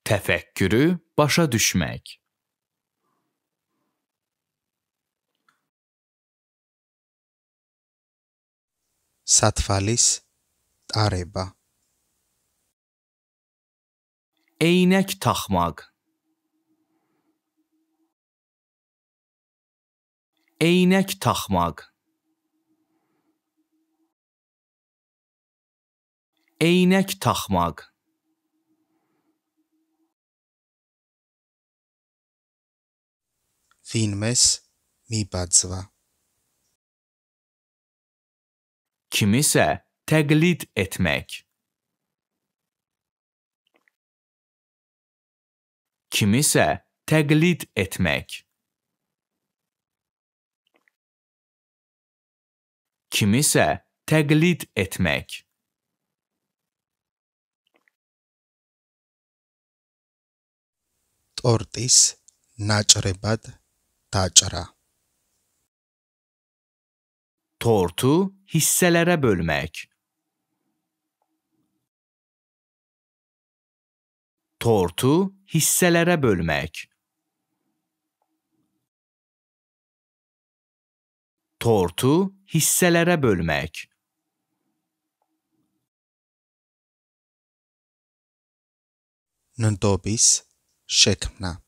Təfəkkürü başa düşmək. Satvalis areba. Eynək taxmaq. Eynək taxmaq. Eynək taxmaq. filmes mibatzva. Kimisə təqlid etmək. Kimisə təqlid etmək. Kimisə təqlid etmək. ტორტის ნაჭრებად tacira. Tortu hisselere bölmek. Tortu hisselere bölmek. Tortu hisselere bölmek. Nüntobis şekmna.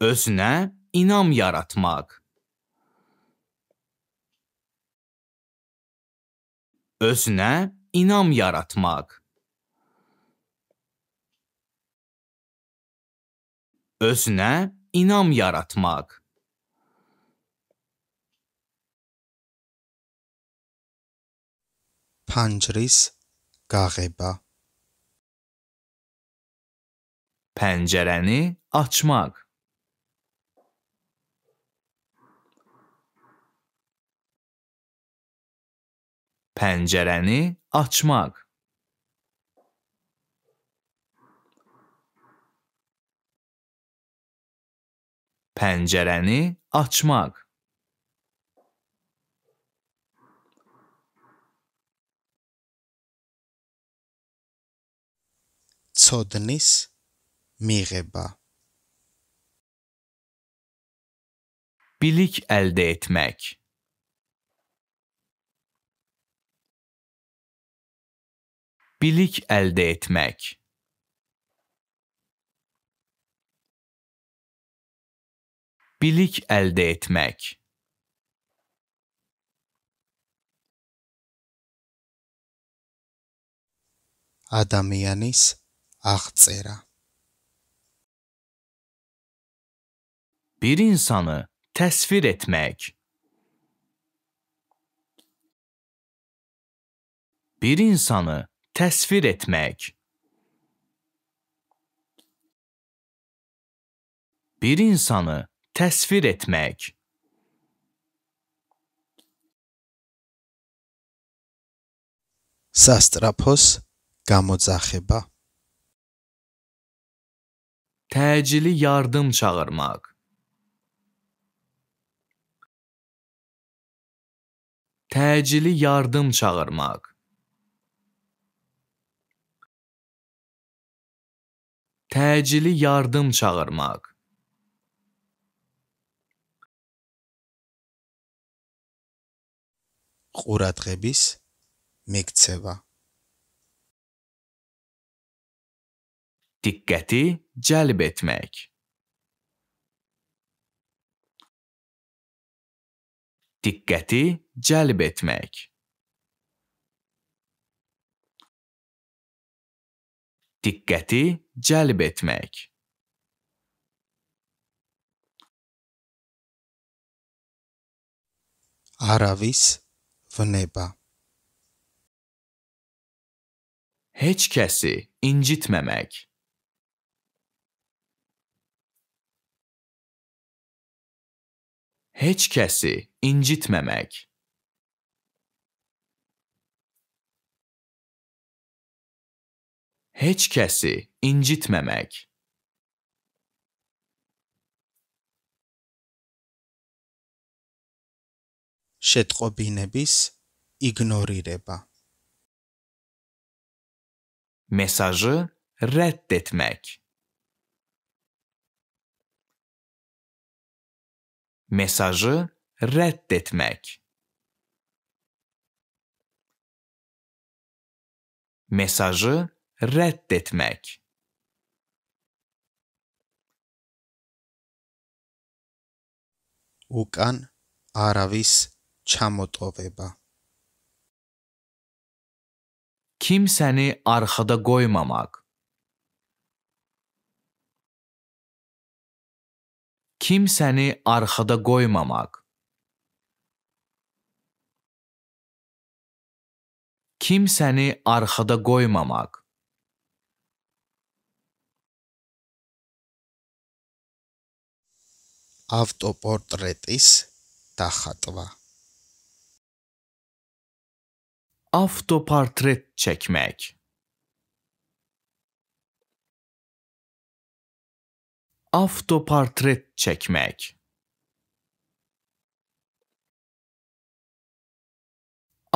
Özünə inam yaratmaq. Özünə inam yaratmaq. Özünə inam yaratmaq. پنجریس قاغبه پنجرنی açmak Pəncərəni açmaq. Pəncərəni açmaq. ცოდნის მიღება bilik elde etmek bilik əldə etmək. Bilik əldə etmək. ადამიანის აღწერა. Bir insanı təsvir etmək. Bir insanı Təsvir etmək. Bir insanı təsvir etmək. სასტრაფოს გამოძახება Təcili yardım çağırmaq. Təcili yardım çağırmaq. təcili yardım çağırmaq. ყურადღების მიქცევა. Diqqəti cəlb etmək. Diqqəti cəlb etmək. Diqqəti celbetmek Aravis v Hiç kesi incitmemek Hiç kesi incitmemek hiç kesi incitmemek. შეტყობინების игнорирება. Mesajı reddetmek. Mesajı reddetmek. Mesajı reddetmek უკან არავის ჩამოტოვება kimseni arxada qoymamaq kimseni arxada qoymamaq kimseni arxada qoymamaq ავტოპორტრეტის დახატვა ავტოპორტრეტ ჩეკმეკ ავტოპორტრეტ ჩეკმეკ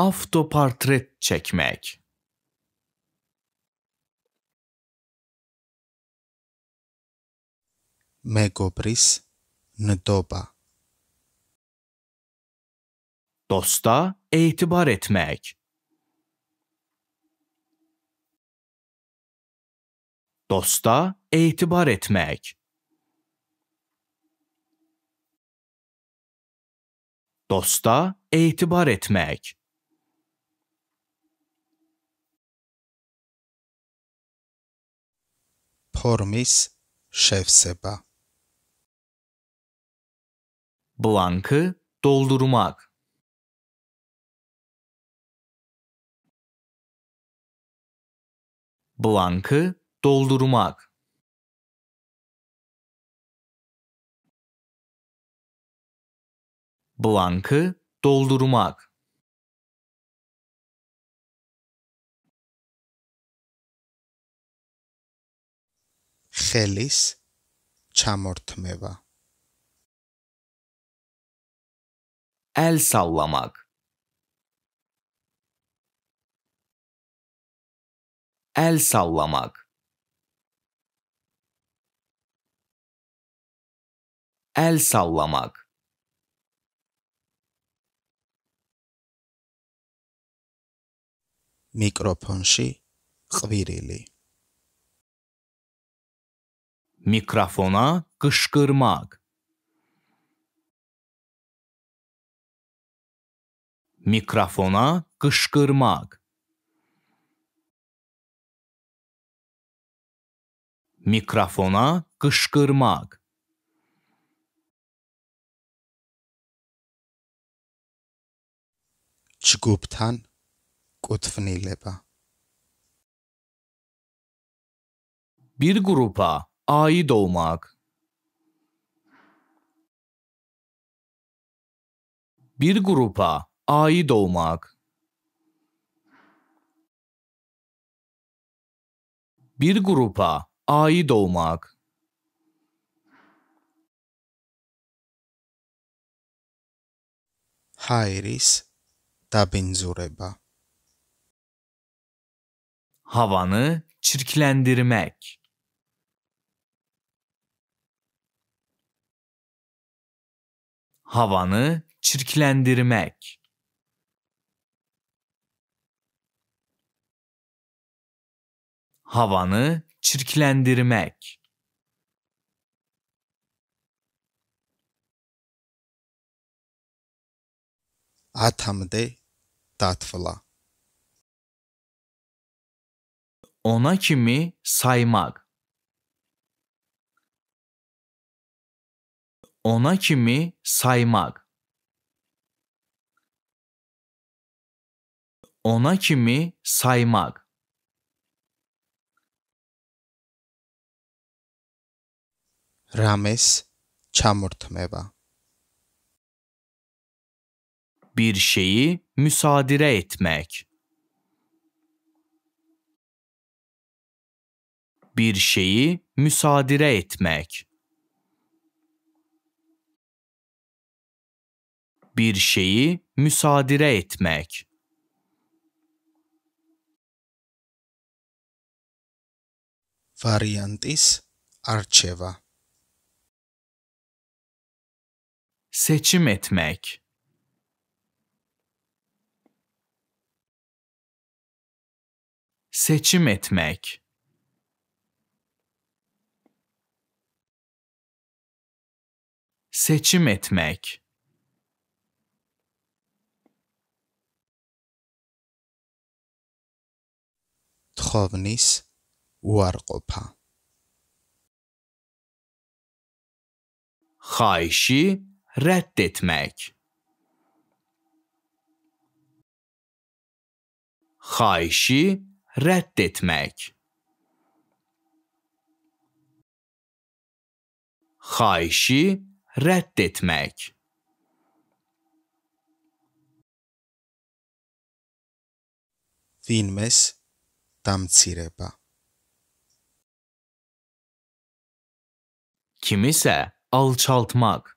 ავტოპორტრეტ ჩეკმეკ მეგობრის ne topa? Dosta itibar etmek. Dosta itibar etmek. Dosta itibar etmek. Pormis şefseba blankı doldurmak. blankı doldurmak. blankı doldurmak. ხელის ჩამორთმევა əl sallamaq. Əl sallamaq. Əl sallamaq. მიკროფონში ყვირილი mikrofona qışqırmaq mikrofona kışkırmak mikrofona kışkırmak ჯგუფთან კუთვნილება bir grupa ait olmak bir grupa ait olmak. Bir grupa ait olmak. Hayris da benzureba. Havanı çirklendirmek. havanı çirklendirmek. havanı çirklendirmek. Atamde tatfıla. Ona kimi saymak. Ona kimi saymak. Ona kimi saymak. რამეს ჩამორთმევა. bir şeyi müsadire etmek. Bir şeyi müsadire etmek. Bir şeyi müsadire etmek. Variantis Arçeva seçim etmek seçim etmek seçim etmek თხოვნის უარყოფა ხაიში Rədd etmək. Xahişi rədd etmək. Xahişi rədd etmək. Dinməz დამცირება. Kimisə alçaltmaq.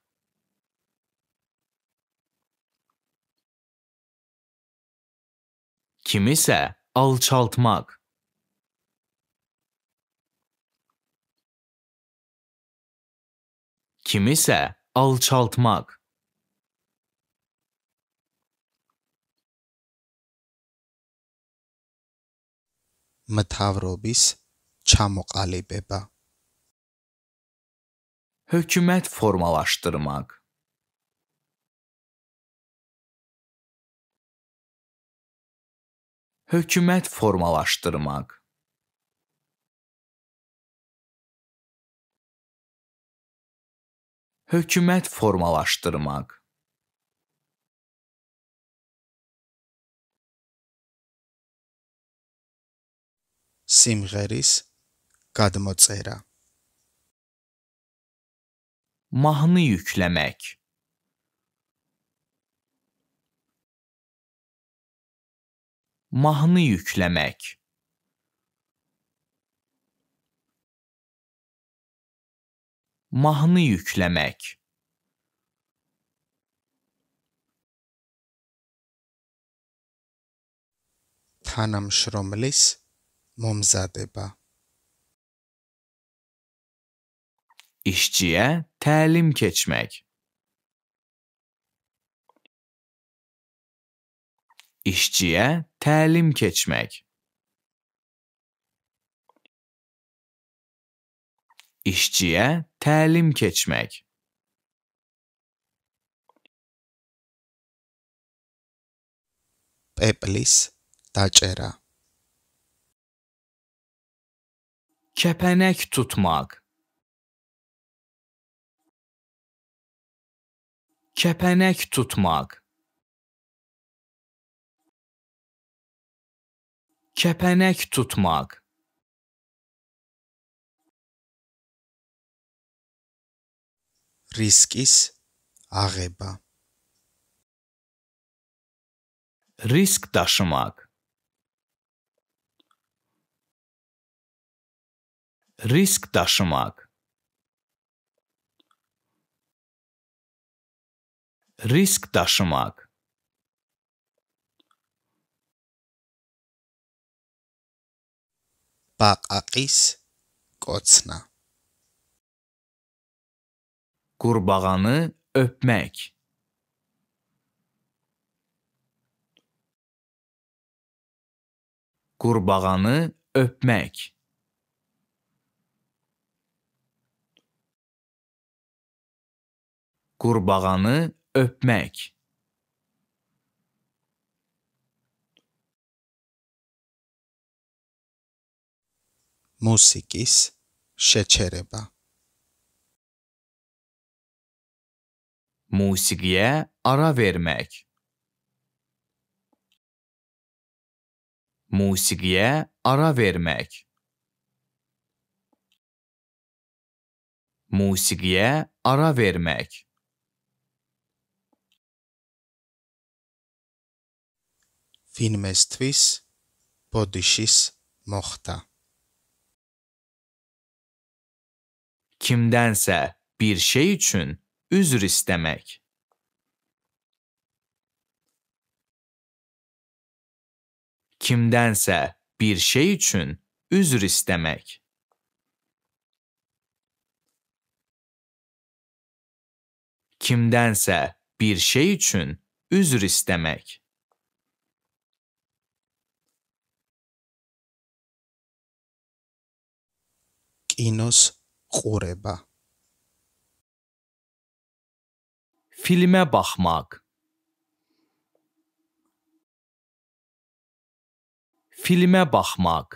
kimisə alçaltmaq. Kimisə alçaltmaq. მთავრობის ჩამოყალიბება. Hökumət formalaşdırmaq hökumət formalaşdırmaq. hökumət formalaşdırmaq. სიმღერის გადმოწერა მაhnı yükləmək mahnı yüklemek. Mahnı yüklemek. თანამ შრომლის მომზადება. İşçiye təlim keçmək. işçiye təlim keçmək. İşçiye təlim keçmək. Peplis დაჭერა. Kepenek tutmak. Kepenek tutmak. kepenek tutmak riskis ağeba risk taşımak risk taşımak risk taşımak ბაყაყის კოცნა Qurbağanı öpmək Qurbağanı öpmək Qurbağanı öpmək მუსიკის შეჩერება Musiqiyə ara vermək. Musiqiyə ara vermək. Musiqiyə ara vermək. Filmestvis podishis moxta. kimdense bir şey için üzür istemek. Kimdense bir şey için üzür istemek. Kimdense bir şey için üzür istemek. Kinos ყურება. ფილმა ბახმაკ ფილმა ბახმაკ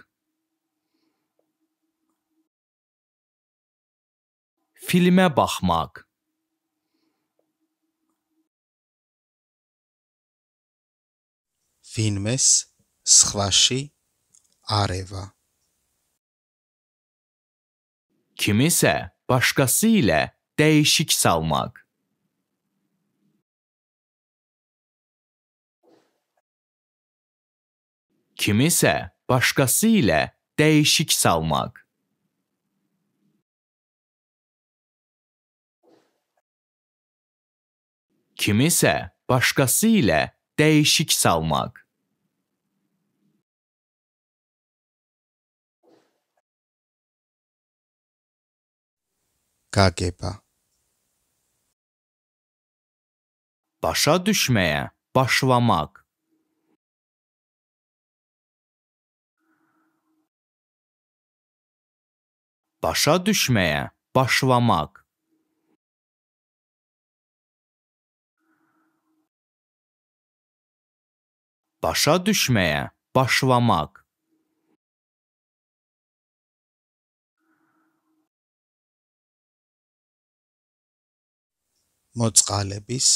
ფილმა ბახმაკ ფილმეს სხვაში არევა kimisə başqası ilə dəyişik salmaq. Kimisə başqası ilə dəyişik salmaq. Kimisə başkası ile değişik salmak. KKP. Başa düşmeye başlamak. Başa düşmeye başlamak. başa düşmeye başlamak მოწყალების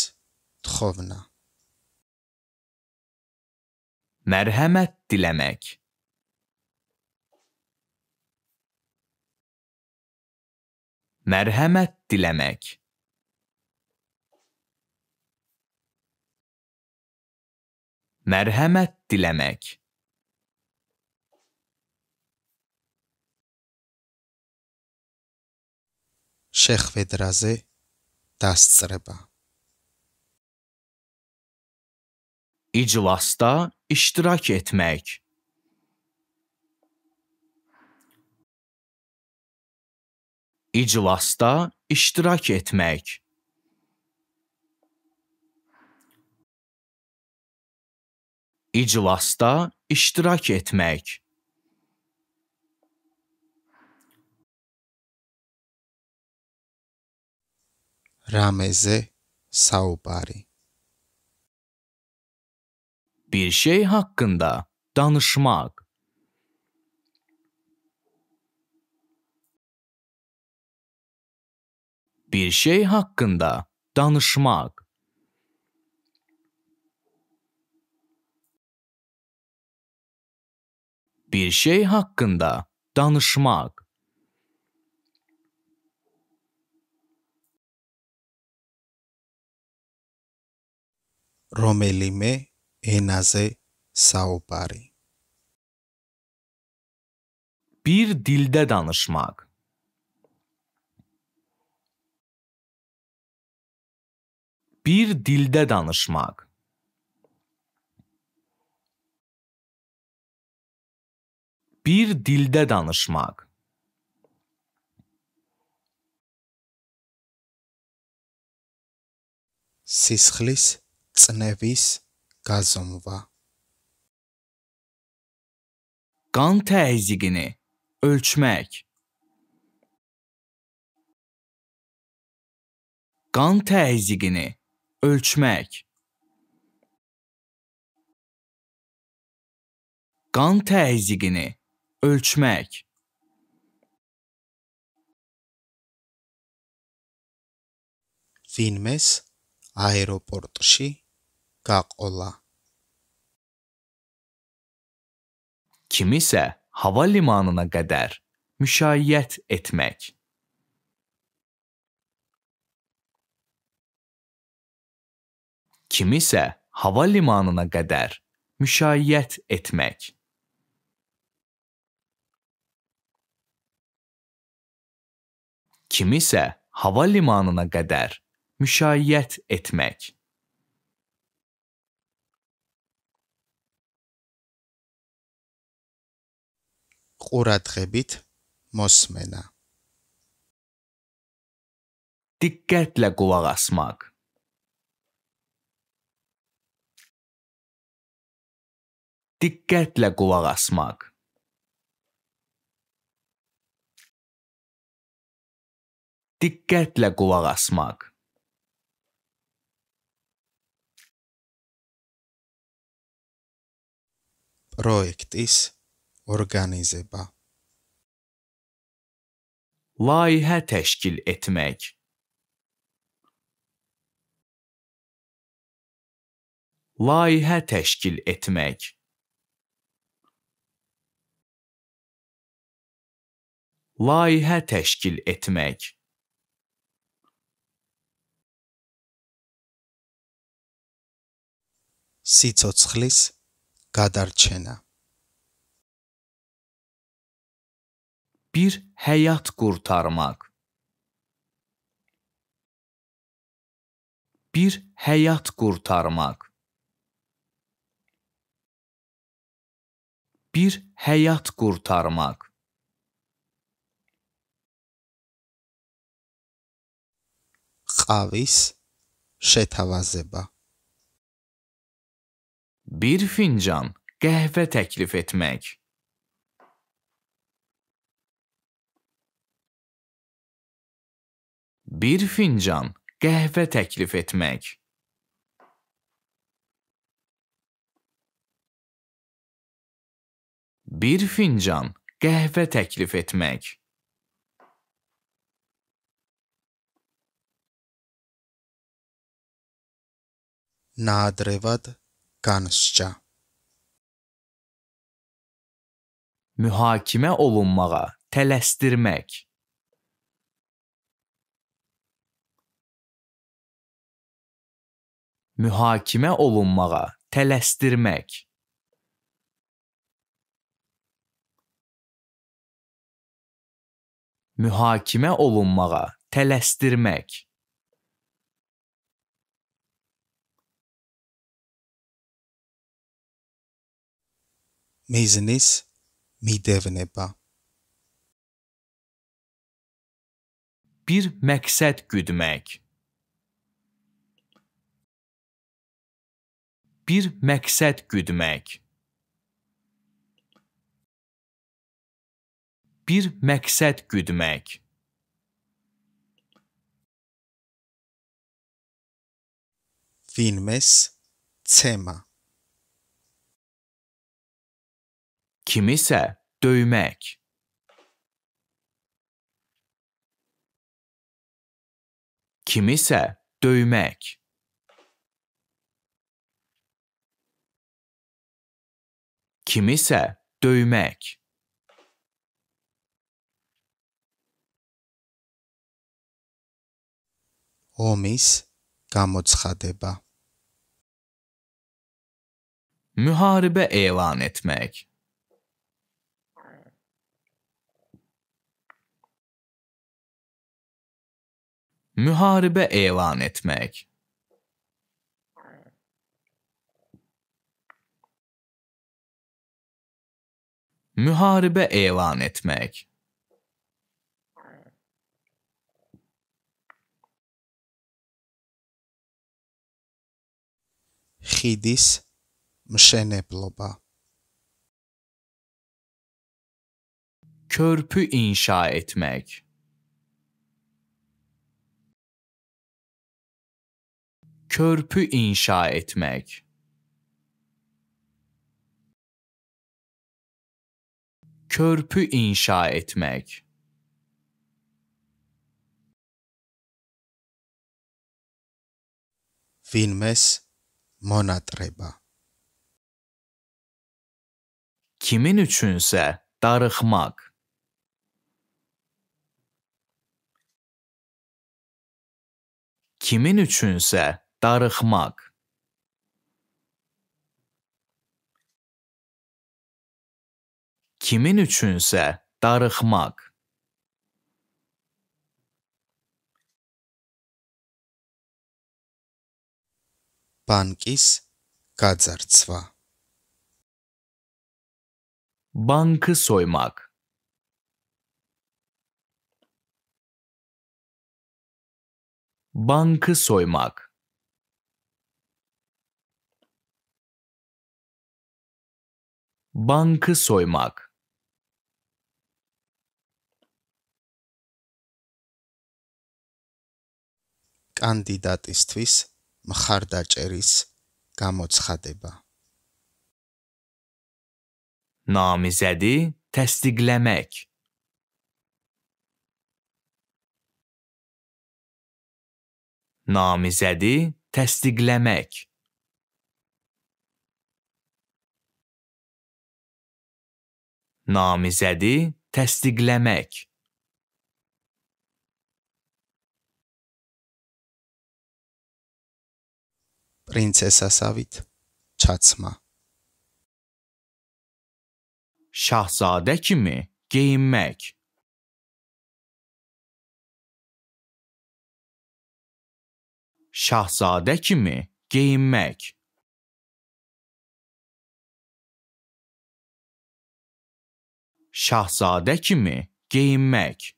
თხოვნა მერჰემət diləmək mərhəmət diləmək mərhəmət diləmək შეხwebdriverზე təsribə. İclasda iştirak etmək. İclasda iştirak etmək. İclasda iştirak etmək. rameze saubari. Bir şey hakkında danışmak. Bir şey hakkında danışmak. Bir şey hakkında danışmak. რომელიმე ენაზე საუბარი. Bir dildə danışmaq. Bir dildə danışmaq. Bir dildə danışmaq. სისხლის წნევის გაზომვა qan təzyiqini ölçmək qan təzyiqini ölçmək qan təzyiqini ölçmək ვინმეს აეროპორტში გაყოლა. kimisə hava limanına qədər müşayiət etmək. Kimisə hava limanına qədər müşayiət etmək. Kimisə hava limanına qədər müşayiət etmək. ყურადღებით მოსმენა. Дикетле куарасмак. Дикетле куарасмак. Дикетле куарасмак. პროექტის organize ba. Layihə təşkil etmək. Layihə təşkil etmək. Layihə təşkil etmək. სიცოცხლის გადარჩენა bir həyat qurtarmaq. Bir həyat qurtarmaq. Bir həyat qurtarmaq. ყავის შეთავაზება. Bir fincan qəhvə təklif etmək. bir fincan qəhvə təklif etmək. Bir fincan qəhvə təklif etmək. Nadrevad qanışca. Mühakimə olunmağa, tələsdirmək. mühakimə olunmağa, tələsdirmək. mühakimə olunmağa, tələsdirmək. Meznis mi devneba. Bir məqsəd güdmək. bir məqsəd güdmək. Bir məqsəd güdmək. Filmes tema. Kimisə döymək. Kimisə döymək. kimisə döymək. ომის გამოცხადება müharibə elan etmək. Müharibə elan etmək. Müharibe elan etmek. Χίδης mşenebloba. Körpü inşa etmek. Körpü inşa etmek. körpü inşa etmek Filmes monatreba Kimin üçünsə darıxmaq Kimin üçünsə darıxmaq kimin üçünsə darıxmaq. ბანკის გაძარცვა ბანკ სოიმაკ ბანკ სოიმაკ banka soymak კანდიდატისთვის მხარდაჭერის გამოცხადება. ნამიზედი თესტიგლემეკ ნამიზედი თესტიგლემეკ ნამიზედი თესტიგლემეკ Prinsesasavit çatma. Şahzadə kimi geyinmək. Şahzadə kimi geyinmək. Şahzadə kimi geyinmək.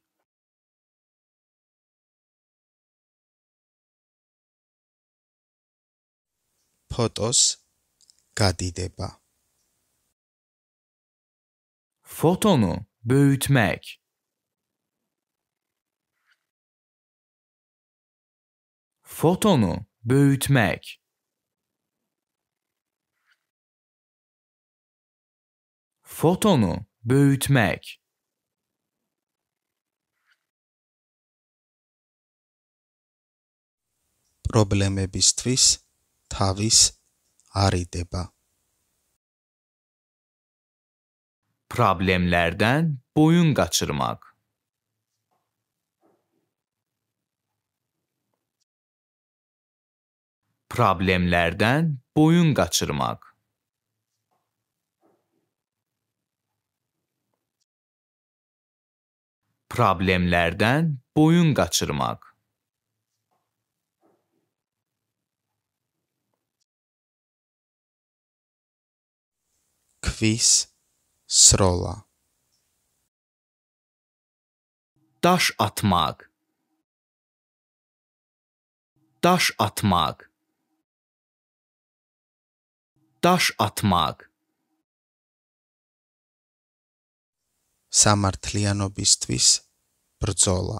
ფოტოს გადიდება. Fotonu büyütmek. Fotonu büyütmek. Fotonu büyütmek. პრობლემებისთვის თავის არიდება. Problemlerden boyun kaçırmak. Problemlerden boyun kaçırmak. problemlerden boyun kaçırmak. Nəhvis Srola Daş atmaq Daş atmaq Daş atmaq სამართლიანობისთვის ბრძოლა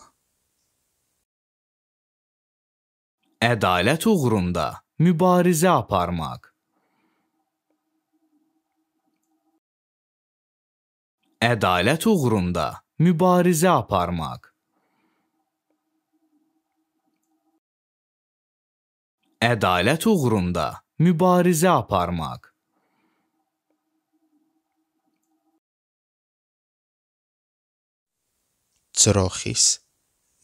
ədalət uğrunda mübarizə aparmaq ədalət uğrunda mübarizə aparmaq. Ədalət uğrunda mübarizə aparmaq. ძროხის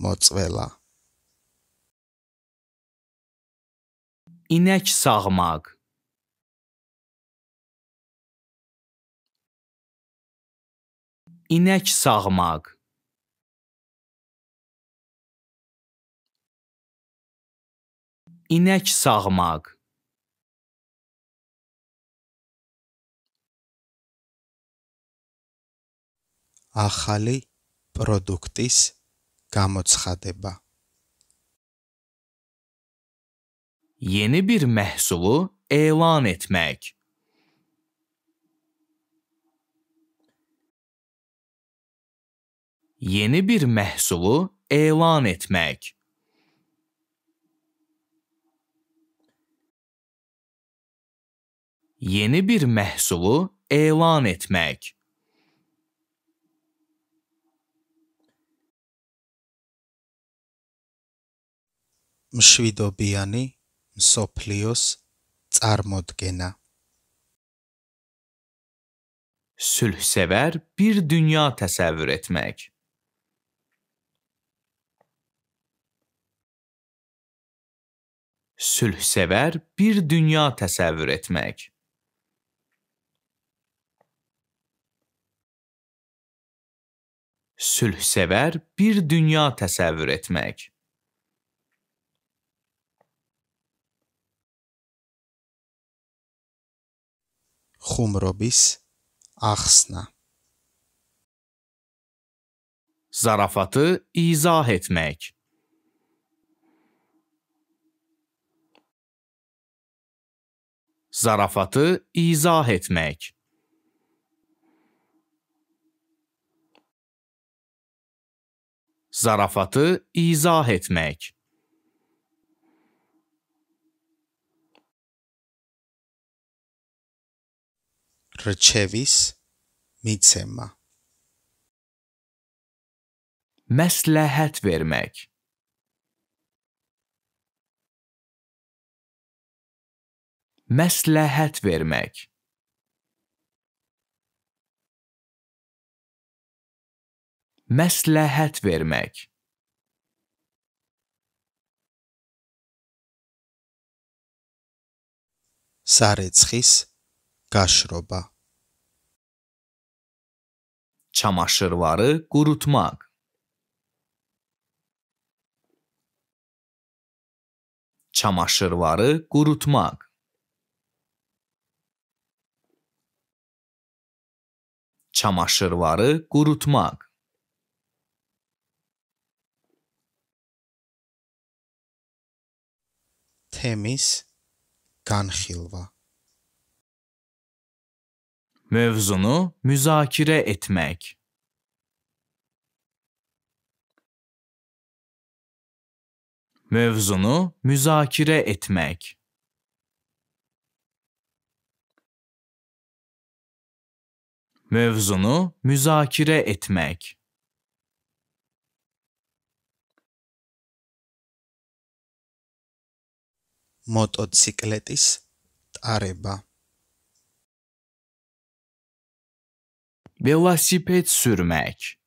მოწველა ინექ საღმაგ İnək sağmaq. İnək sağmaq. ახალი პროდუქტის გამოცხადება. Yeni bir məhsulu elan etmək. yeni bir məhsulu elan etmək. Yeni bir məhsulu elan etmək. მშვიდობიანი მსოფლიოს წარმოდგენა. Sülhsever bir dünya təsəvvür etmək. sülhsevər bir dünya təsəvvür etmək. Sülhsevər bir dünya təsəvvür etmək. ხუმრობის ახსნა. Zarafatı izah etmək. zarafatı izah etmək. Zarafatı izah etmək. Rcevis mitsema. Məsləhət vermək. məsləhət vermək. Məsləhət vermək. სარეცხის გაშრობა ჩამაშრვარი გურუთმაკ ჩამაშრვარი გურუთმაკ çamaşırları kurutmak. Temiz ganhilva. Mövzunu müzakire etmek. Mövzunu müzakire etmek. Mevzunu müzakere etmek. Mototsikletis araba. Velosiped sürmek.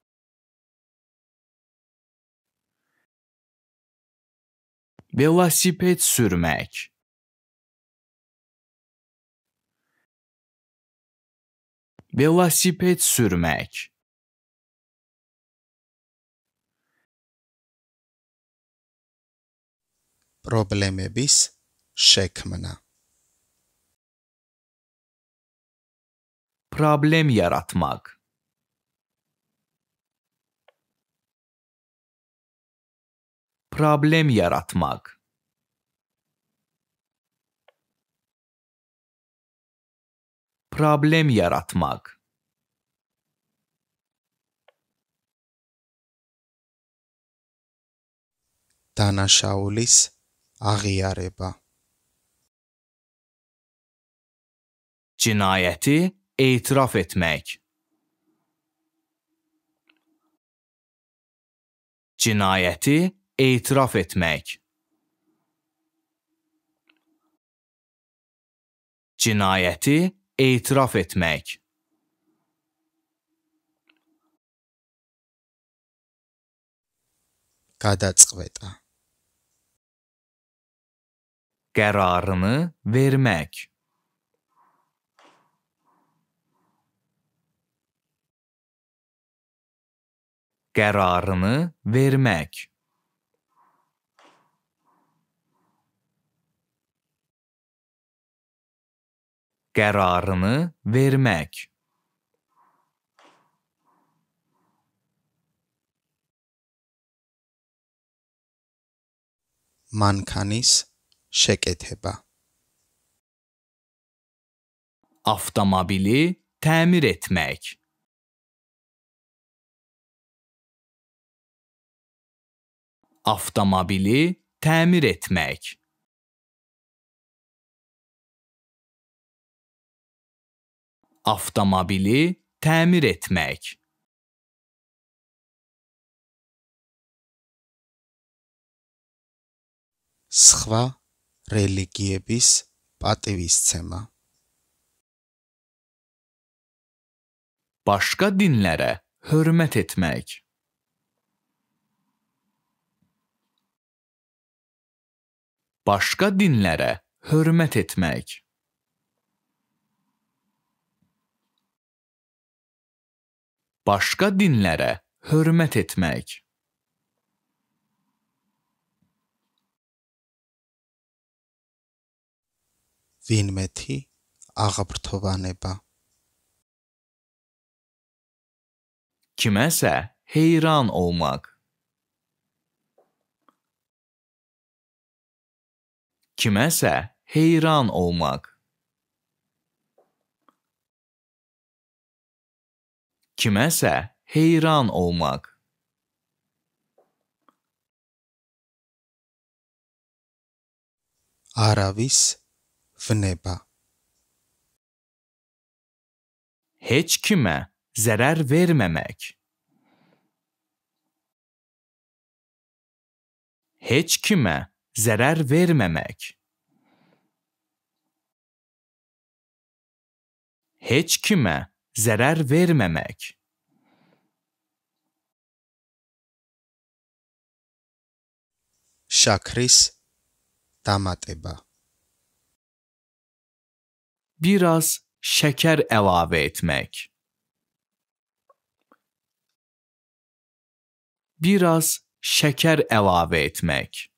Velosiped sürmek. Velosiped sürmek. biz შექმნა. problem yaratmak. problem yaratmak problem yaratmak. დანაშაულის აღიარება cinayeti etiraf etmek cinayeti etiraf etmek cinayeti Etiraf etmək. გადაწყვეტა qərarını vermək qərarını vermək qərarını vermək. მანქანის შეკეთება ავტომობილი təmir etmək avtomobili təmir etmək avtomobili təmir etmək. სხვა რელიგიების პატივისცემა başqa dinlərə hörmət etmək başqa dinlərə hörmət etmək başqa dinlərə hörmət etmək. ვინმეთი აღბრთოვანება kiməsə heyran olmaq kiməsə heyran olmaq kimese heyran olmak. Aravis w nieba. Hiç kime zarar vermemek. Hiç kime zarar vermemek. Hiç kime zarar vermemek. შაქრის დამატება biraz şeker elave etmek. Biraz şeker elave etmek.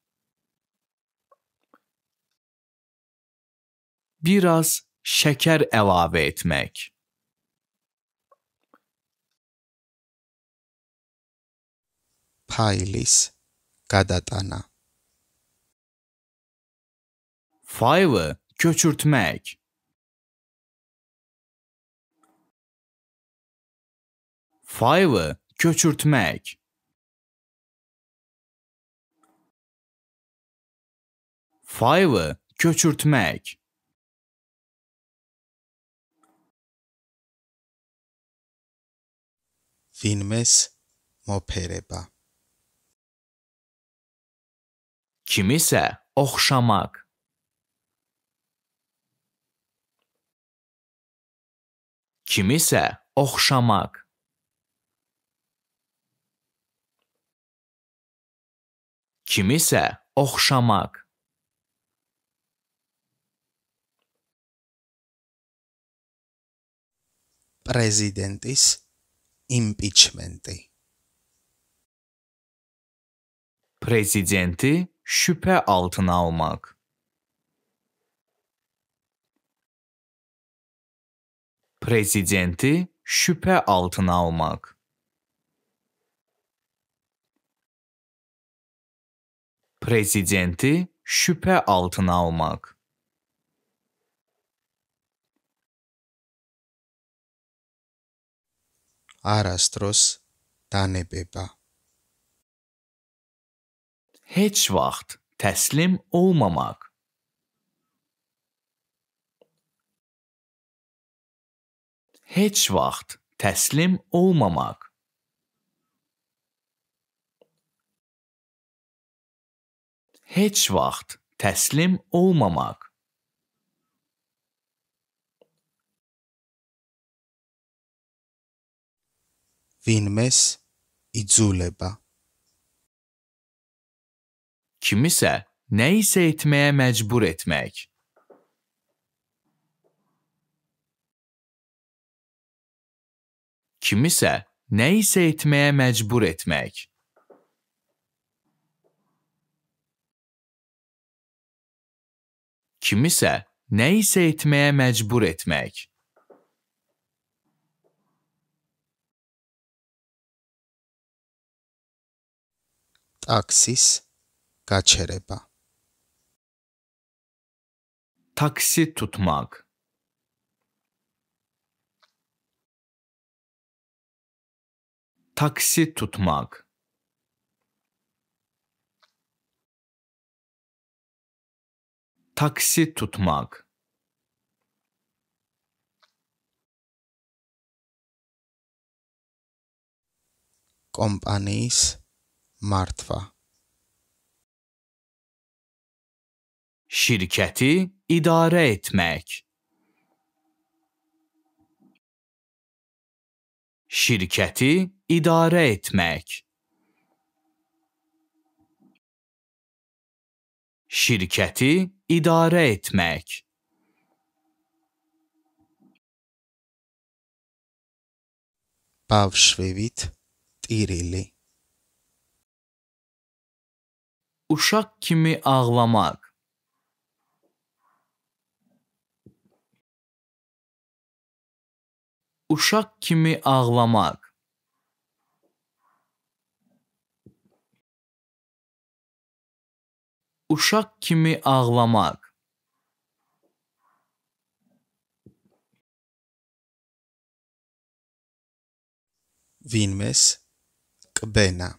Biraz şeker elave etmek. ფაილის გადატანა faylı köçürtmek faylı köçürtmek faylı köçürtmek dinmes mopereba kimisə oxşamaq. Kimisə oxşamaq. Kimisə oxşamaq. პრეზიდენტის იმპიჩმენტი. პრეზიდენტი şüphe altına almak. Prezidenti şüphe altına almak. Prezidenti şüphe altına almak. Arastros tanebeba heç vaxt təslim olmamaq. Heç vaxt təslim olmamaq. Heç vaxt təslim olmamaq. ვინმეს იძულება kimise neyse etmeye mecbur etmek. Kimise neyse etmeye mecbur etmek. Kimise neyse etmeye mecbur etmek. Aksis. გაჩერება ტაქსი თუთმაგ ტაქსი თუთმაგ ტაქსი თუთმაგ კომპანიის მართვა Şirkəti idarə etmək. Şirkəti idarə etmək. Şirkəti idarə etmək. Pavşvevit tirili. Uşaq kimi ağlamaq. uşaq kimi ağlamaq. Uşaq kimi ağlamaq. Vinmes qbena.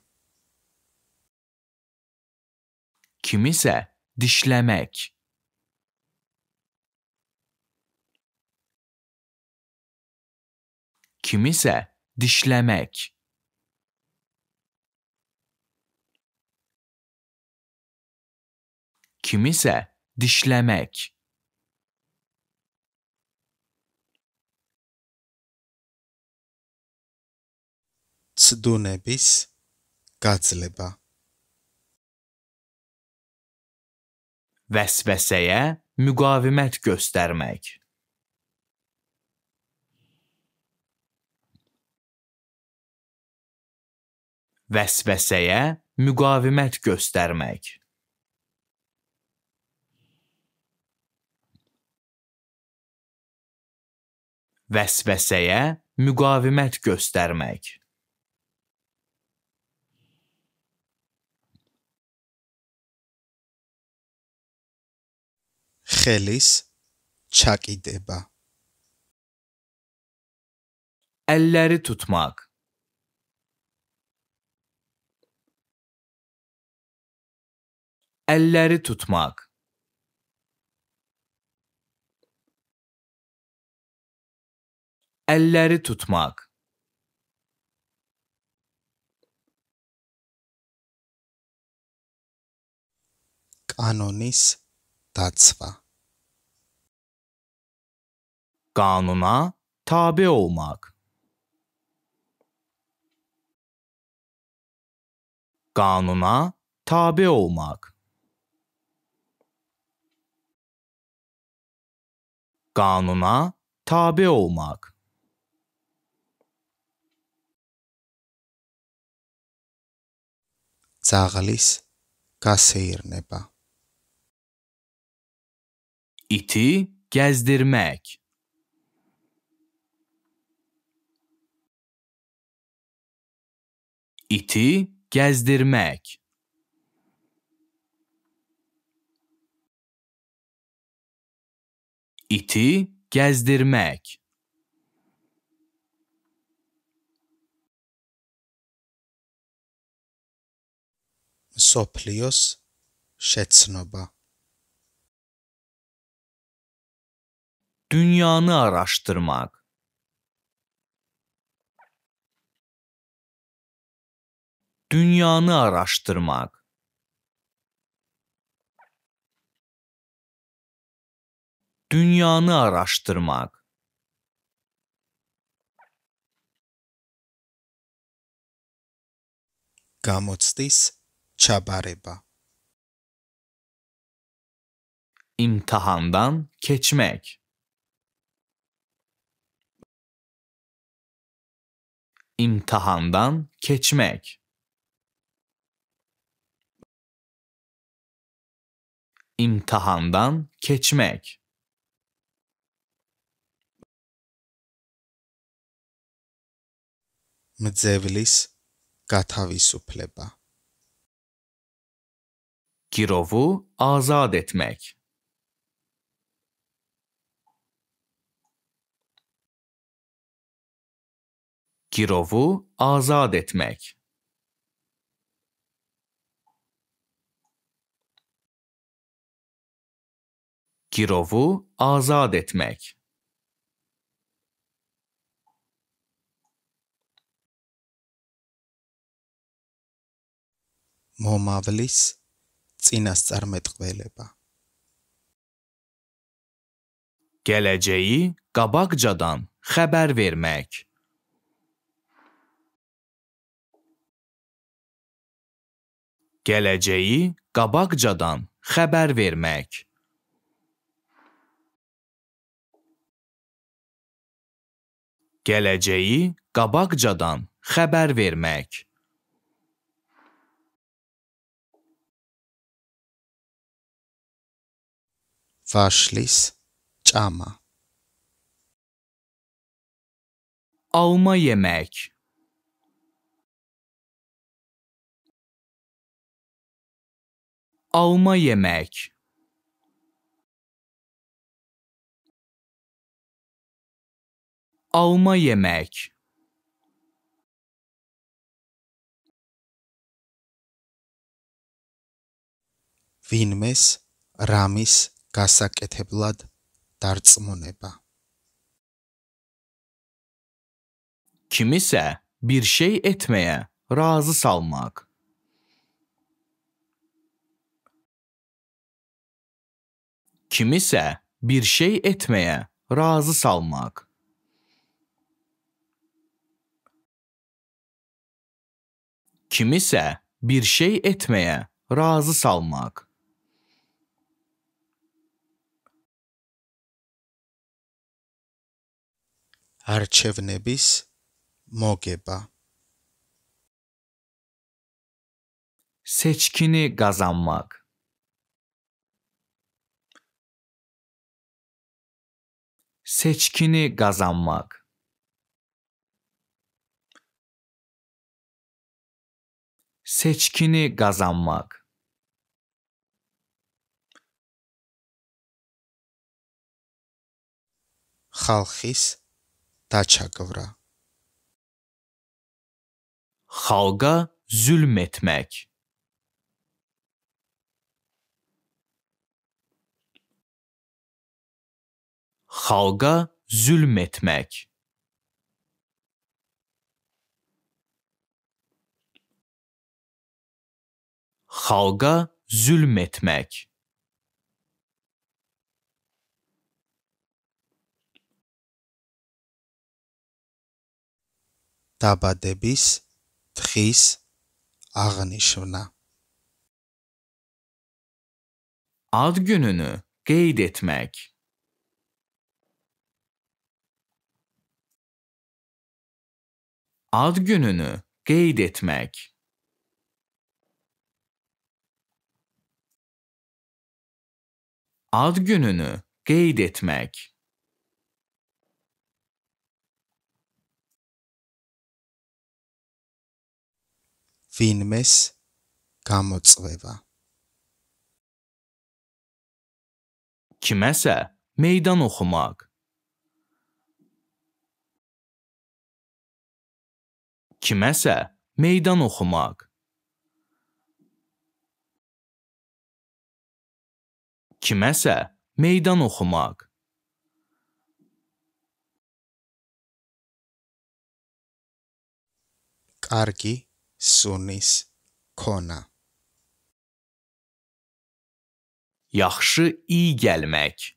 Kimisə dişləmək. kimisə dişləmək. Kimisə dişləmək. ცდუნების გაძლება vəsvəsəyə müqavimət göstərmək vəsvəsəyə müqavimət göstərmək. Vəsvəsəyə müqavimət göstərmək. ხელის ჩაკიდება. əlləri tutmaq elleri tutmak. elleri tutmak. Kanonis datsva. Kanuna tabi olmak. Kanuna tabi olmak. Kanuna tabe olmak ძაღლის გასეირნება iti gezdirmek iti gezdirmek İti gezdirmek. Soplios şetsnoba. Dünyanı araştırmak. Dünyanı araştırmak. dünyanı araştırmak. gamotstis çabareba. İmtihandan geçmek. İmtihandan geçmek. İmtihandan geçmek. მძევლის გათავისუფლება. Kirov'u azad etmek. Kirov'u azad etmek. Kirov'u azad etmek. მომავლის წინასწარმეტყველება. Gələcəyi qabaqcadan xəbər vermək. Gələcəyi qabaqcadan xəbər vermək. Gələcəyi qabaqcadan xəbər vermək. ቫሽሊስ çama alma yemek alma yemek alma yemek vinmes ramis გასაკეთებლად dartmuleba. Kimsə bir şey etməyə razı salmaq. Kimsə bir şey etməyə razı salmaq. Kimsə bir şey etməyə razı salmaq. არჩევნების მოგება. სეჩკინი გაზამმაგ სეჩკინი გაზამმაგ სეჩკინი გაზამმაგ ხალხის taça qıvra. Xalqa zülm etmək. Xalqa zülm etmək. Xalqa zülm etmək. დაბადების თხის აღნიშვნა. Ad gününü kaydetmek. Ad gününü kaydetmek. Ad gününü kaydetmek. ვინმეს გამოწვევა. Kiməsə meydan oxumaq. Kiməsə meydan oxumaq. Kiməsə meydan oxumaq. კარგი Sunnis Corner. Yaxşı iyi gəlmək.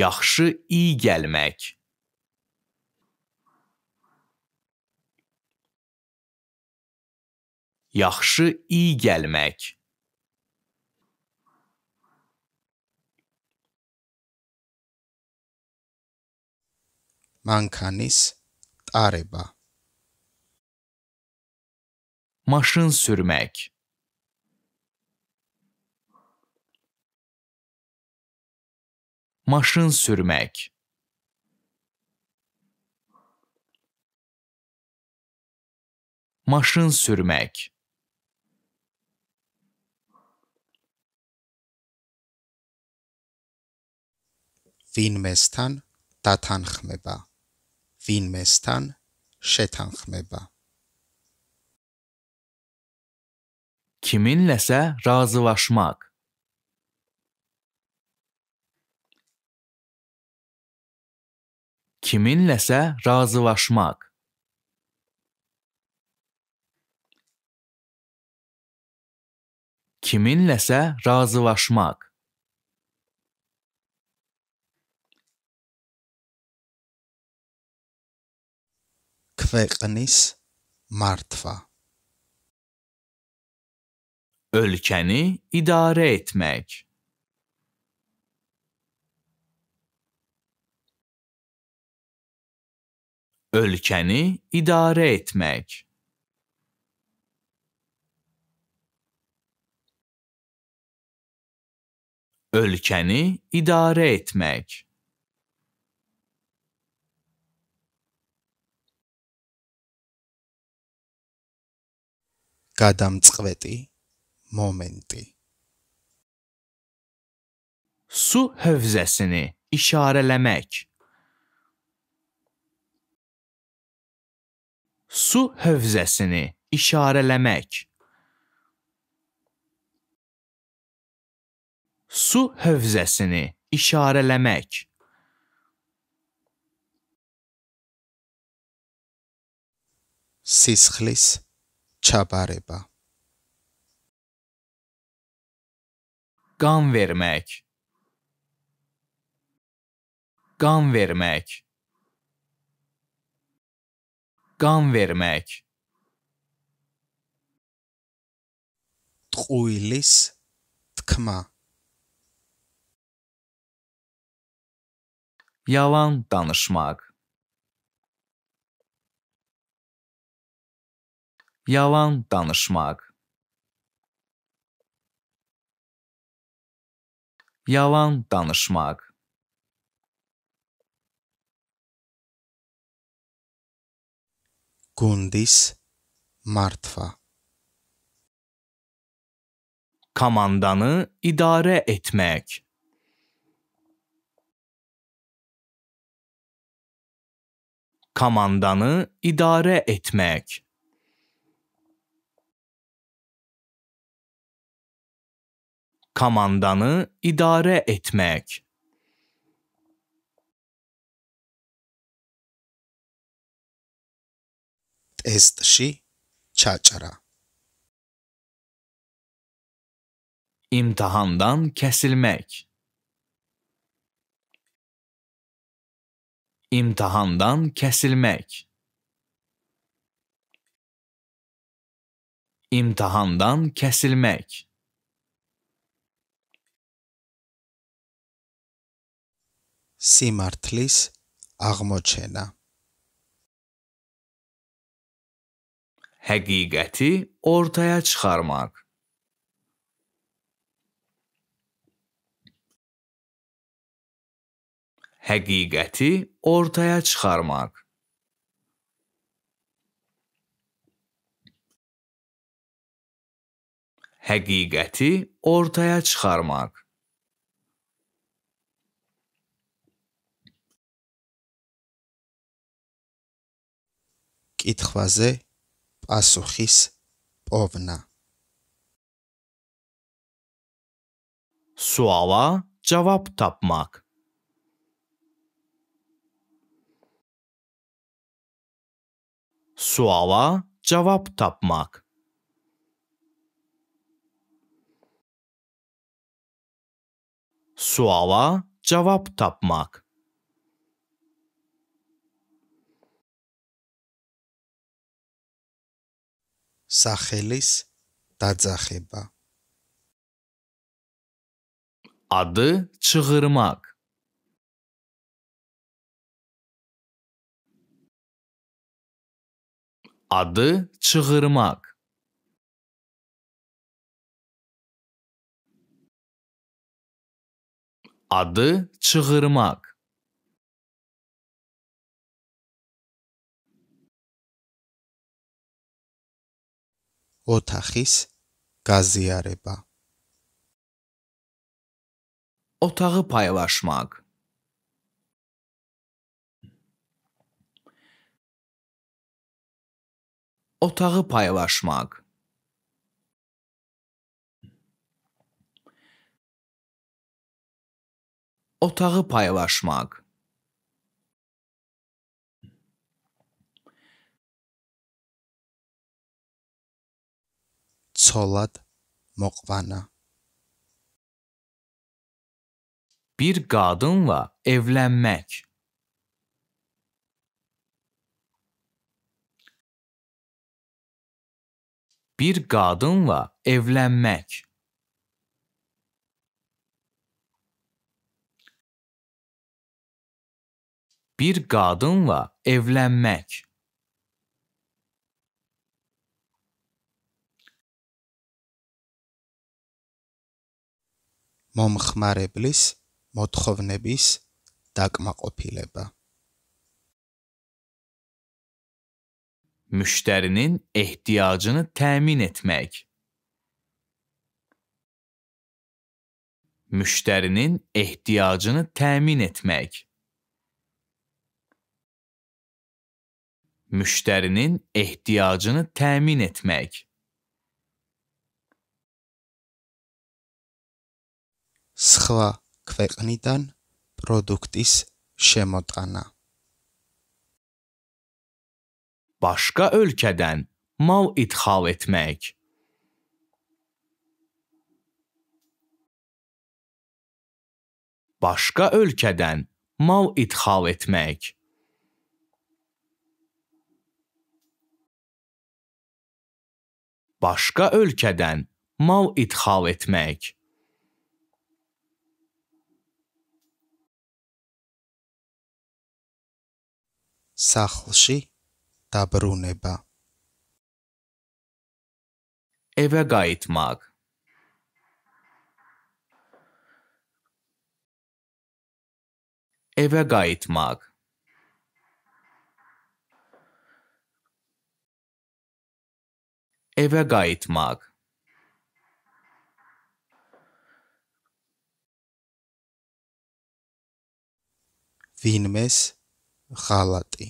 Yaxşı iyi gəlmək. Yaxşı iyi gəlmək. მანქანის ტარება maşın sürmek maşın sürmek maşın sürmek ვინმესთან დათანხმება ვინმესთან შეთანხმება. Kiminləsə razılaşmaq. Kiminləsə razılaşmaq. Kiminləsə razılaşmaq. ქვეყნის მართვა ölkəni idarə etmək ölkəni idarə etmək ölkəni idarə etmək გადამწყვეტი მომენტი. Su hövzəsini işarələmək. Su hövzəsini işarələmək. Su hövzəsini işarələmək. Sisxlis չաբարեբա Kan vermek Kan vermek Kan vermek Tquilis tkma Yalan danışmak Yalan danışmak. Yalan danışmak. Kundis martva. Kamandanı idare etmek. Kamandanı idare etmek. kamandanı idare etmek. Testşi çaçara. İmtihandan kesilmek. İmtihandan kesilmek. İmtihandan kesilmek. სიმართლის აღმოჩენა. Həqiqəti ortaya çıxarmaq. Həqiqəti ortaya çıxarmaq. Həqiqəti ortaya çıxarmaq. კითხვაზე პასუხის პოვნა. სუალა ჯავაბ თაპმაკ სუალა ჯავაბ თაპმაკ სუალა ჯავაბ თაპმაკ სახელის დაძახება ადი ჩიღრმაკ ადი ჩიღრმაკ ადი ჩიღრმაკ ოთახის გაზიარება ოთახი პაევაშმაგ ოთახი პაევაშმაგ ოთახი პაევაშმაგ ცოლად მოყვანა. bir kadınla evlenmek. Bir kadınla evlenmek. Bir kadınla evlenmek. მომხმარებლის მოთხოვნების დაკმაყოფილება müşterinin ihtiyacını temin etmek. Müşterinin ihtiyacını temin etmek. Müşterinin ihtiyacını temin etmek. სხვა ქვეყნიდან პროდუქტის შემოტანა. başqa ölkədən mal idxal etmək. Başqa ölkədən mal idxal etmək. Başqa ölkədən mal idxal etmək. სახლში დაბრუნება ევა გაითმაგ ევა გაითმაგ ევა გაითმაგ ვინმეს xalatı.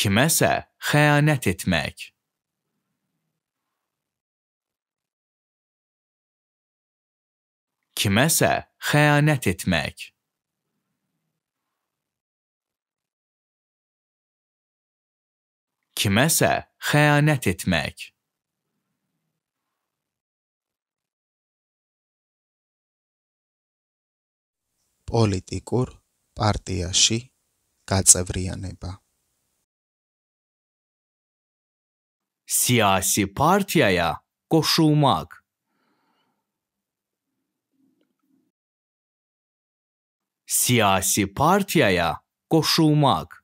Kiməsə xəyanət etmək. Kiməsə xəyanət etmək. Kiməsə xəyanət etmək. Politikur პარტიაში გაწევრიანება. სიასი პარტიაა კოშუმაკ სიასი პარტიაა კოშუმაკ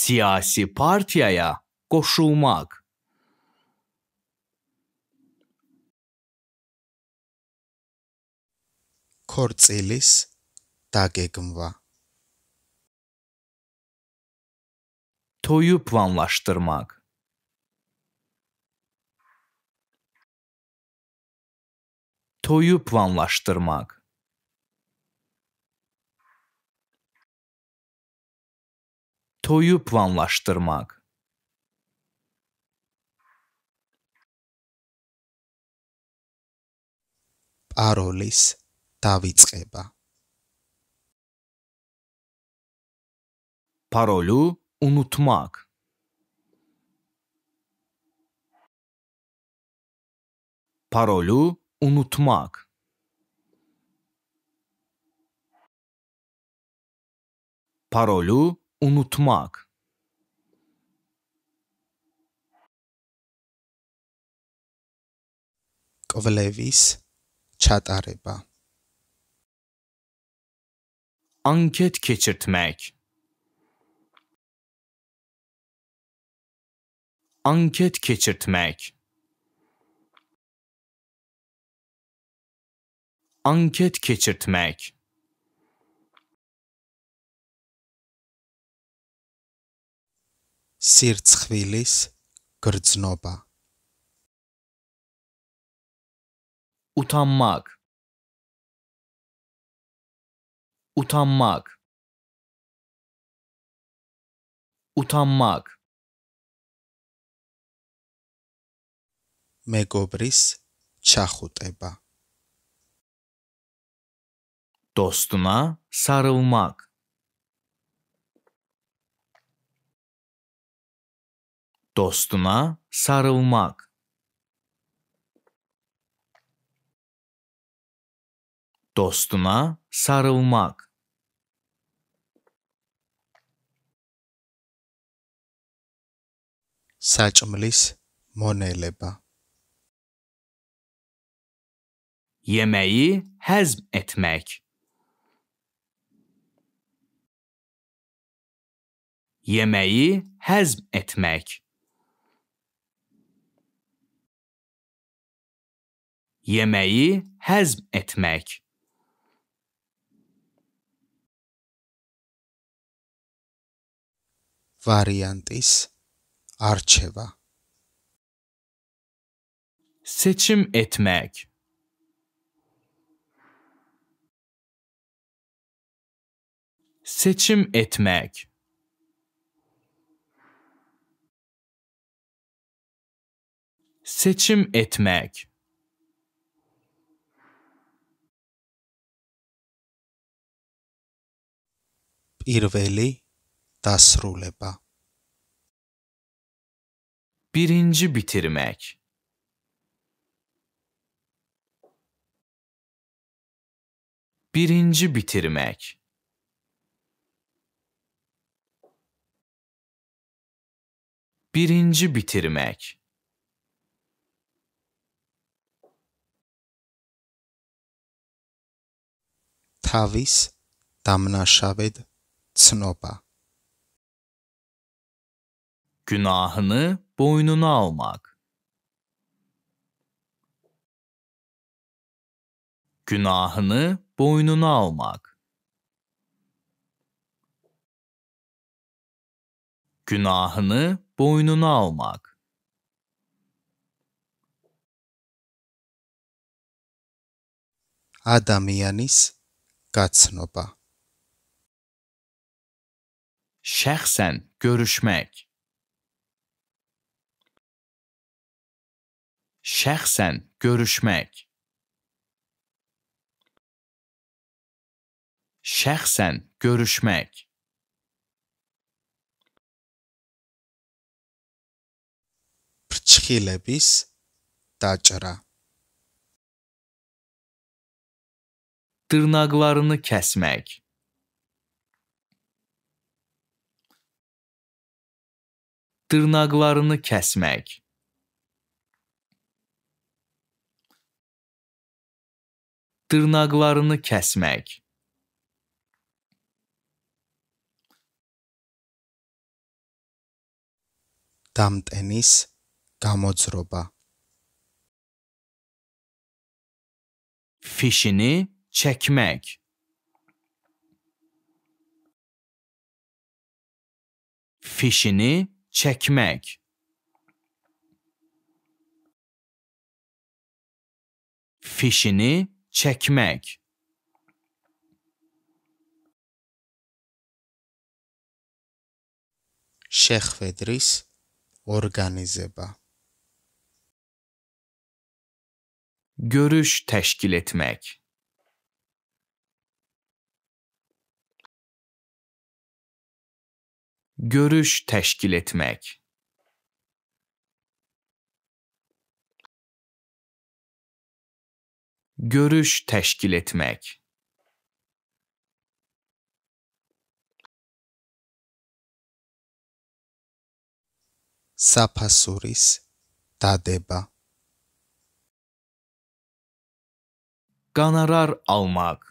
სიასი პარტიაა კოშუმაკ ქორწილის დაგეგმვა toyu planlaştırmak toyu planlaştırmak toyu planlaştırmak parolis დავიწყება. Паролю унутмак. Паролю унутмак. Паролю унутмак. ყველევის ჩატარება Anket keçirtmək. Anket keçirtmək. Anket keçirtmək. სირცხვილის გრძნობა უთამმაკ utanmak utanmak მეგობრის ჩახუტება dostuna sarılmak dostuna sarılmak dostuna sarılmak საჭმლის მონელება. yemeği hazm etmek. Yemeği hazm etmek. Yemeği hazm etmek. Variantis Arçeva Seçim etmek Seçim etmek Seçim etmek პირველი დასრულება birinci bitirmek. Birinci bitirmek. Birinci bitirmek. თავის დამნაშავედ ცნობა Günahını boynuna almak. Günahını boynuna almak. Günahını boynuna almak. ადამიანის გაცნობა. Şəxsən görüşmək şəxsən görüşmək şəxsən görüşmək ფრჩხილების დაჭრა dırnaqlarını kəsmək dırnaqlarını kəsmək dırnaqlarını kəsmək. დამტენის გამოძრობა fişini çəkmək fişini çəkmək fişini çekmek. შეხვედრის organizeba. Görüş teşkil etmek. Görüş teşkil etmek. görüş təşkil etmək. საფასურის დადება განარარ ალმაკ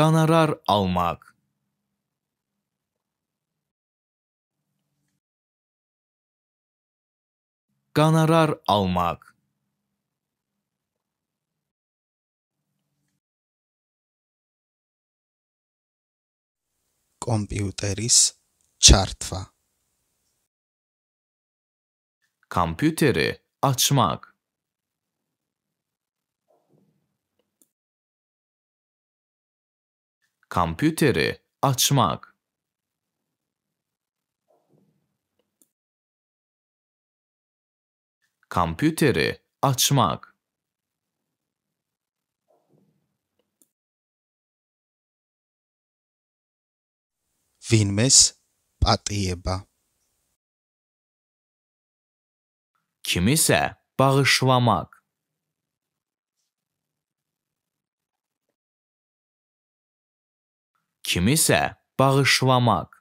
განარარ ალმაკ Ganarar almak. კომპიუტერის ჩართვა კომპიუტერი açmak komputere açmak Kompüteri açmak. ვინმეს პატიება. Kimse bağışlamak. Kimse bağışlamak.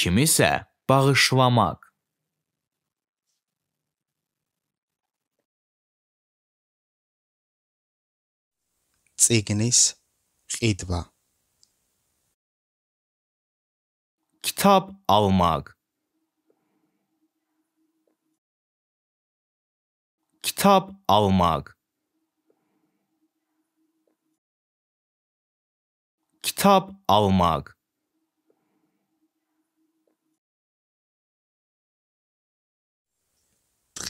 kimisə bağışlamaq. წიგნის ყიდვა kitap almak kitap almak kitap almak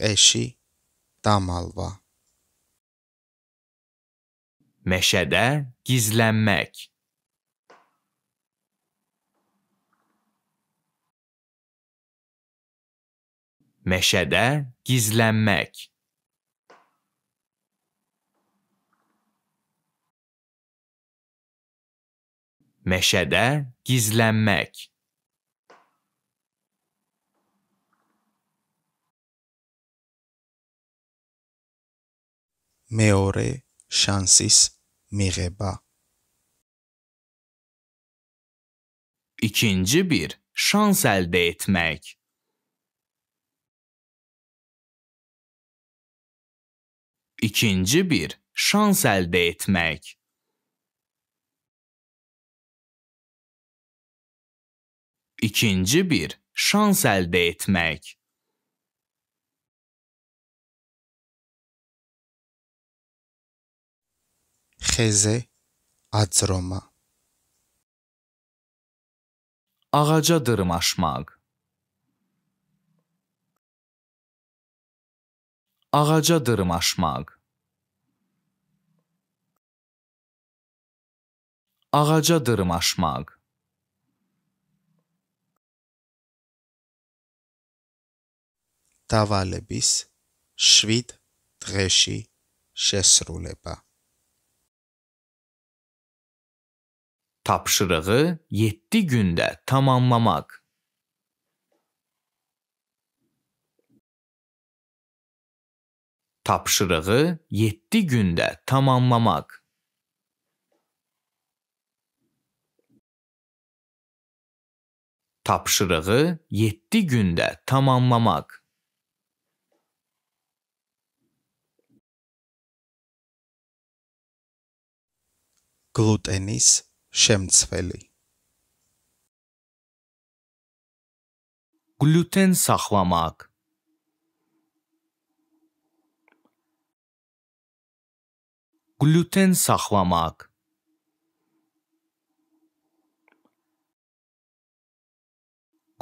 eşi damalva. Meşede gizlenmek. Meşede gizlenmek. Meşede gizlenmek. მეორე შანსის მიღება. İkinci bir şans elde etmek. İkinci bir şans elde etmek. İkinci bir şans elde etmek. ხეზე აძრომა აღაჯა დრმაშმაგ აღაჯა დრმაშმაგ აღაჯა დრმაშმაგ დავალების 7 დღეში შესრულება Tapşırığı 7 gündə tamamlamaq. Tapşırığı 7 gündə tamamlamaq. Tapşırığı 7 gündə tamamlamaq. Glutenis შემცველი გლუტენ სახლამაკ გლუტენ სახლამაკ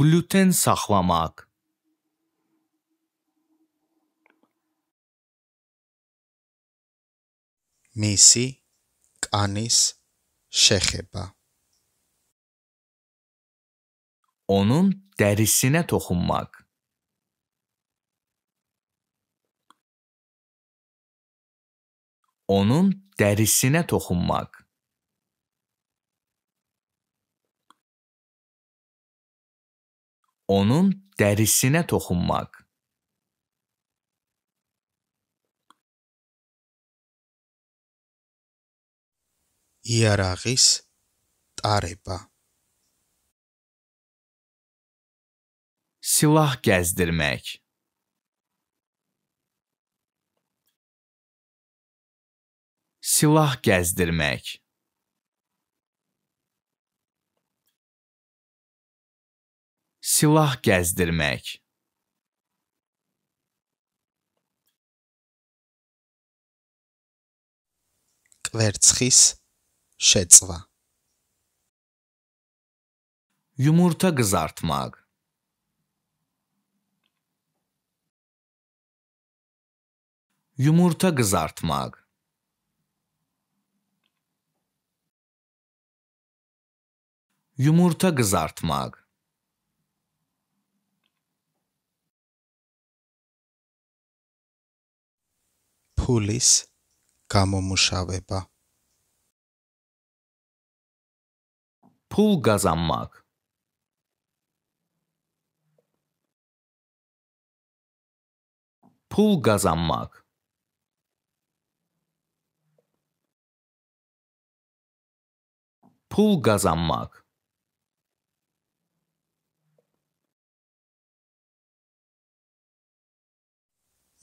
გლუტენ სახლამაკ მისი კანის şehiba. Onun derisine tokunmak. Onun derisine tokunmak. onun derisine tokunmak. იარაღის ტარება silah gəzdirmək silah gəzdirmək silah gəzdirmək კვერცხის შეწვა იუმორთა გზართმა იუმორთა გზართმა იუმორთა გზართმა ფულის გამომუშავება Pul kazanmak Pul kazanmak Pul kazanmak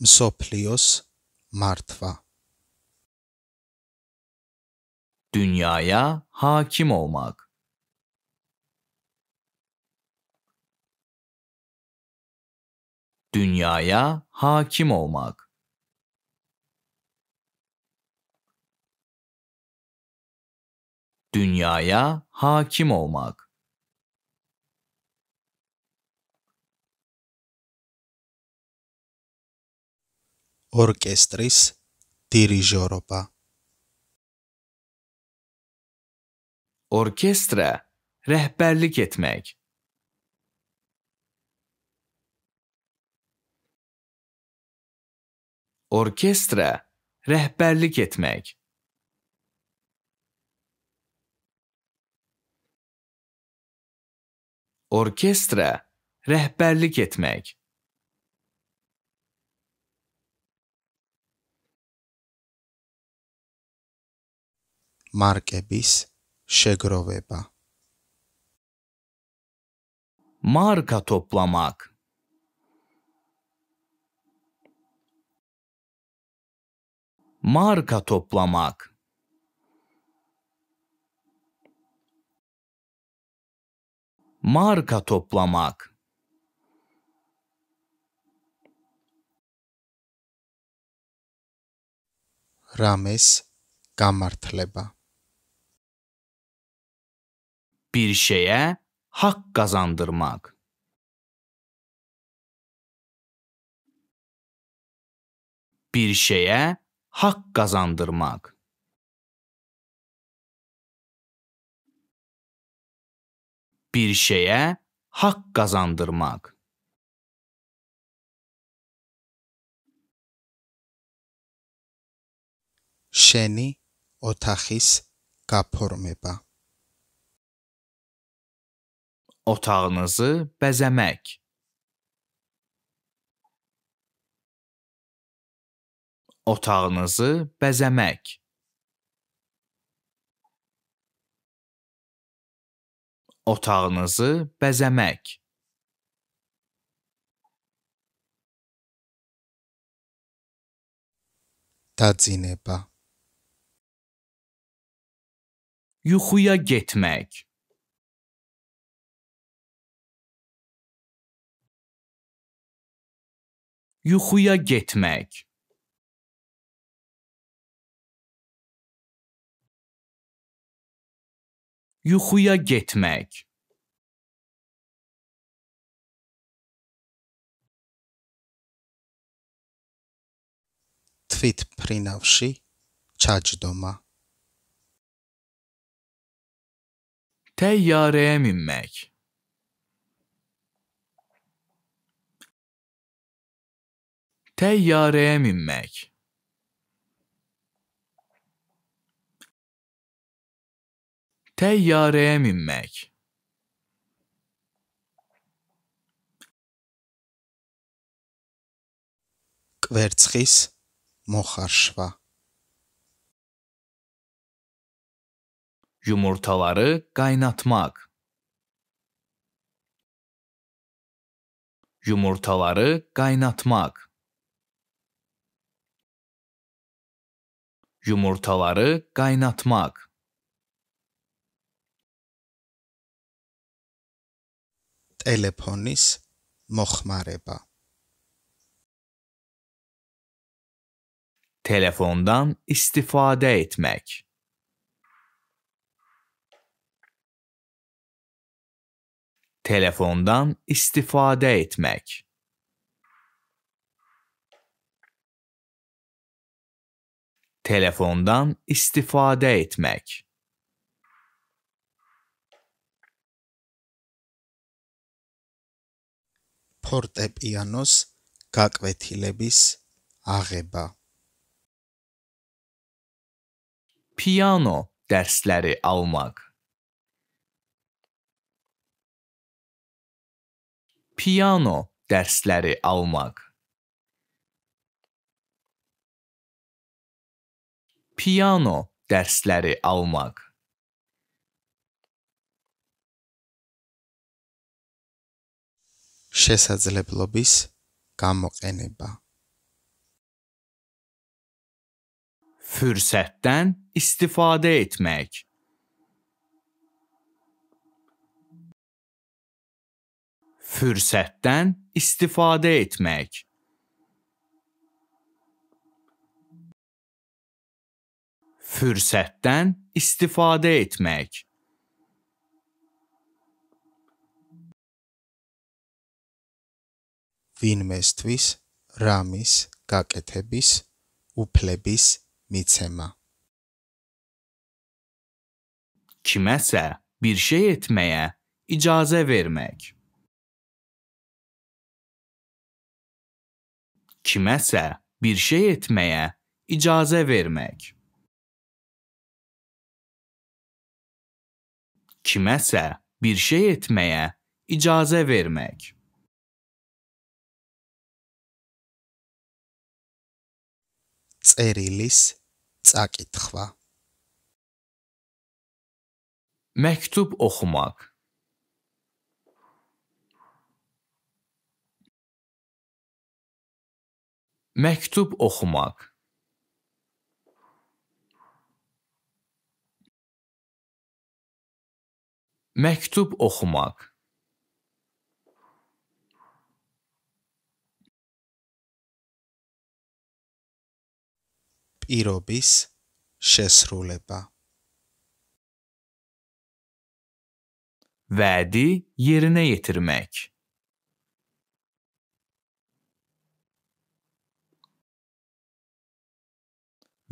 Msoplios martva. dünyaya hakim olmak dünyaya hakim olmak. Dünyaya hakim olmak. Orkestris dirižoropa. Orkestra rehberlik etmek. orkestra rəhbərlik etmək. Orkestra rəhbərlik etmək. მარკების შეგროვება. მარკა топламак Marka toplamak. Marka toplamak. Rames გამართლება. Bir şeye hak kazandırmak. Bir şeye hak kazandırmak. Bir şeye hak kazandırmak. Şeni otahis kapormeba. Otağınızı bezemek. otağınızı bəzəmək. Otağınızı bəzəmək. Tadzinepa. Yuxuya getmək. yuxuya getmək Yuxuya getmək. Twit prinavşi çaj doma. Təyyarəyə minmək. Təyyarəyə minmək. Təyyarəyə minmək. კვერცხის მოხარშვა. Yumurtaları kaynatmak. Yumurtaları kaynatmak. Yumurtaları kaynatmak. ტელეფონის მოხმარება telefondan istifade etmek. Telefondan istifade etmek. Telefondan istifade etmek. ფორტეპიანოს გაკვეთილების აღება. Piano dersleri almak. Piano dersleri almak. Piano dersleri almak. შესაძლებლობის გამოყენება fürsətdən istifadə etmək fürsətdən istifadə etmək fürsətdən istifadə etmək ვინმესთვის რამის გაკეთების უფლების მიცემა. Kimese bir şey etmeye icaze vermek. Kimese bir şey etmeye icaze vermek. Kimese bir şey etmeye icaze vermek. წერილის წაკითხვა მექტუბ ოხმაკ მექტუბ ოხმაკ მექტუბ ოხმაკ პირობის შესრულება. Vaadi yerine getirmek.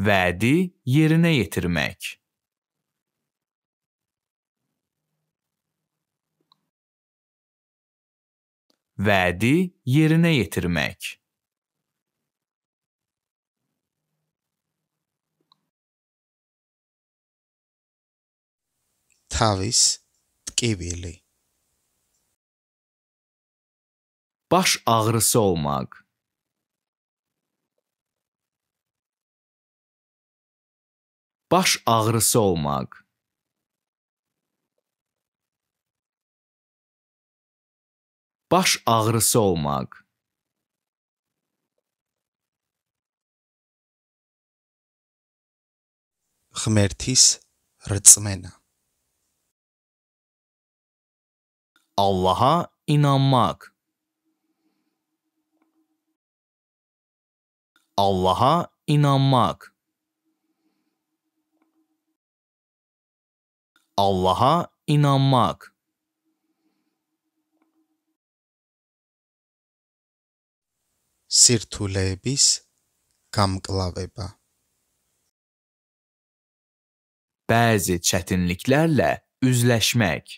Vaadi yerine getirmek. Vaadi yerine getirmek. თავის ტკივილი ბაშ აღრსოლმაგ ბაშ აღრსოლმაგ ბაშ აღრსოლმაგ ღმერთის რწმენა Allaha inanmaq. Allaha inanmaq. Allaha inanmaq. სირთულეების გამკლავება bəzi çətinliklərlə üzləşmək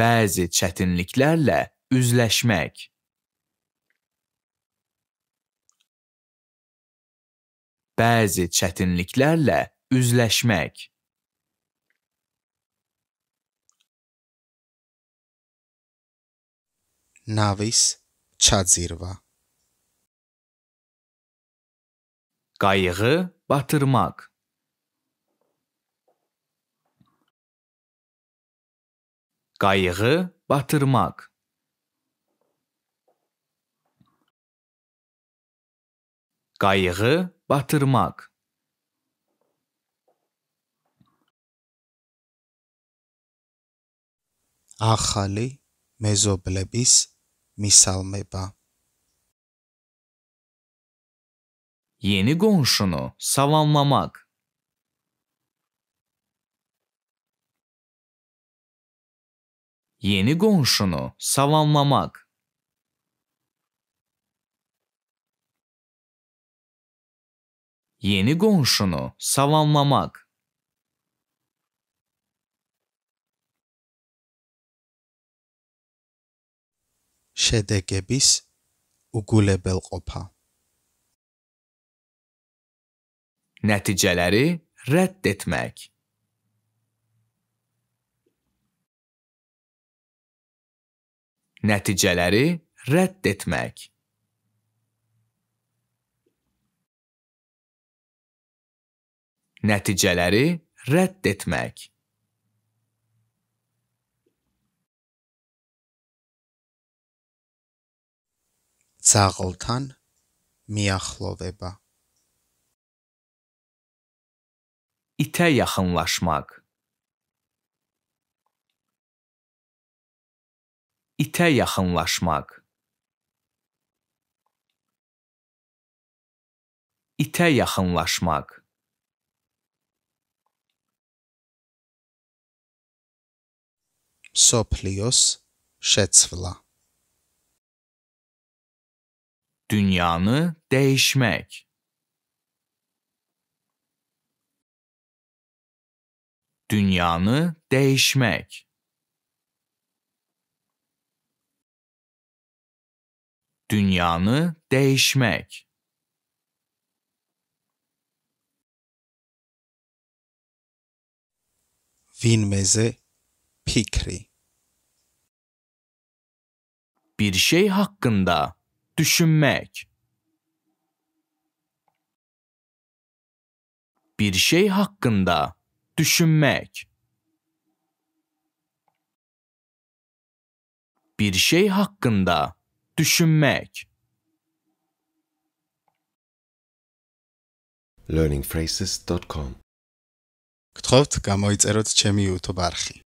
bəzi çətinliklərlə üzləşmək. Bəzi çətinliklərlə üzləşmək. Navis çadzirva Qayığı batırmaq Qayığı batırmaq. Qayığı batırmaq. ახალი მეზობლების მისალმება. Yeni qonşunu salamlamaq. Yeni qonşunu salamlamaq. Yeni qonşunu salamlamaq. შედეგების უგულებელყოფა. Nəticələri rədd etmək. Nəticələri rədd etmək. Nəticələri rədd etmək. Ցաղլთან միախլովება. İtə yaxınlaşmaq. ite yakınlaşmak ite yakınlaşmak Soplios şetsvla Dünyanı değişmek Dünyanı değişmek dünyanı değişmek. وینمزه pikri, Bir şey hakkında düşünmek. Bir şey hakkında düşünmek. Bir şey hakkında düşünmek. learningphrases.com გთხოვთ გამოიწეროთ ჩემი YouTube არხი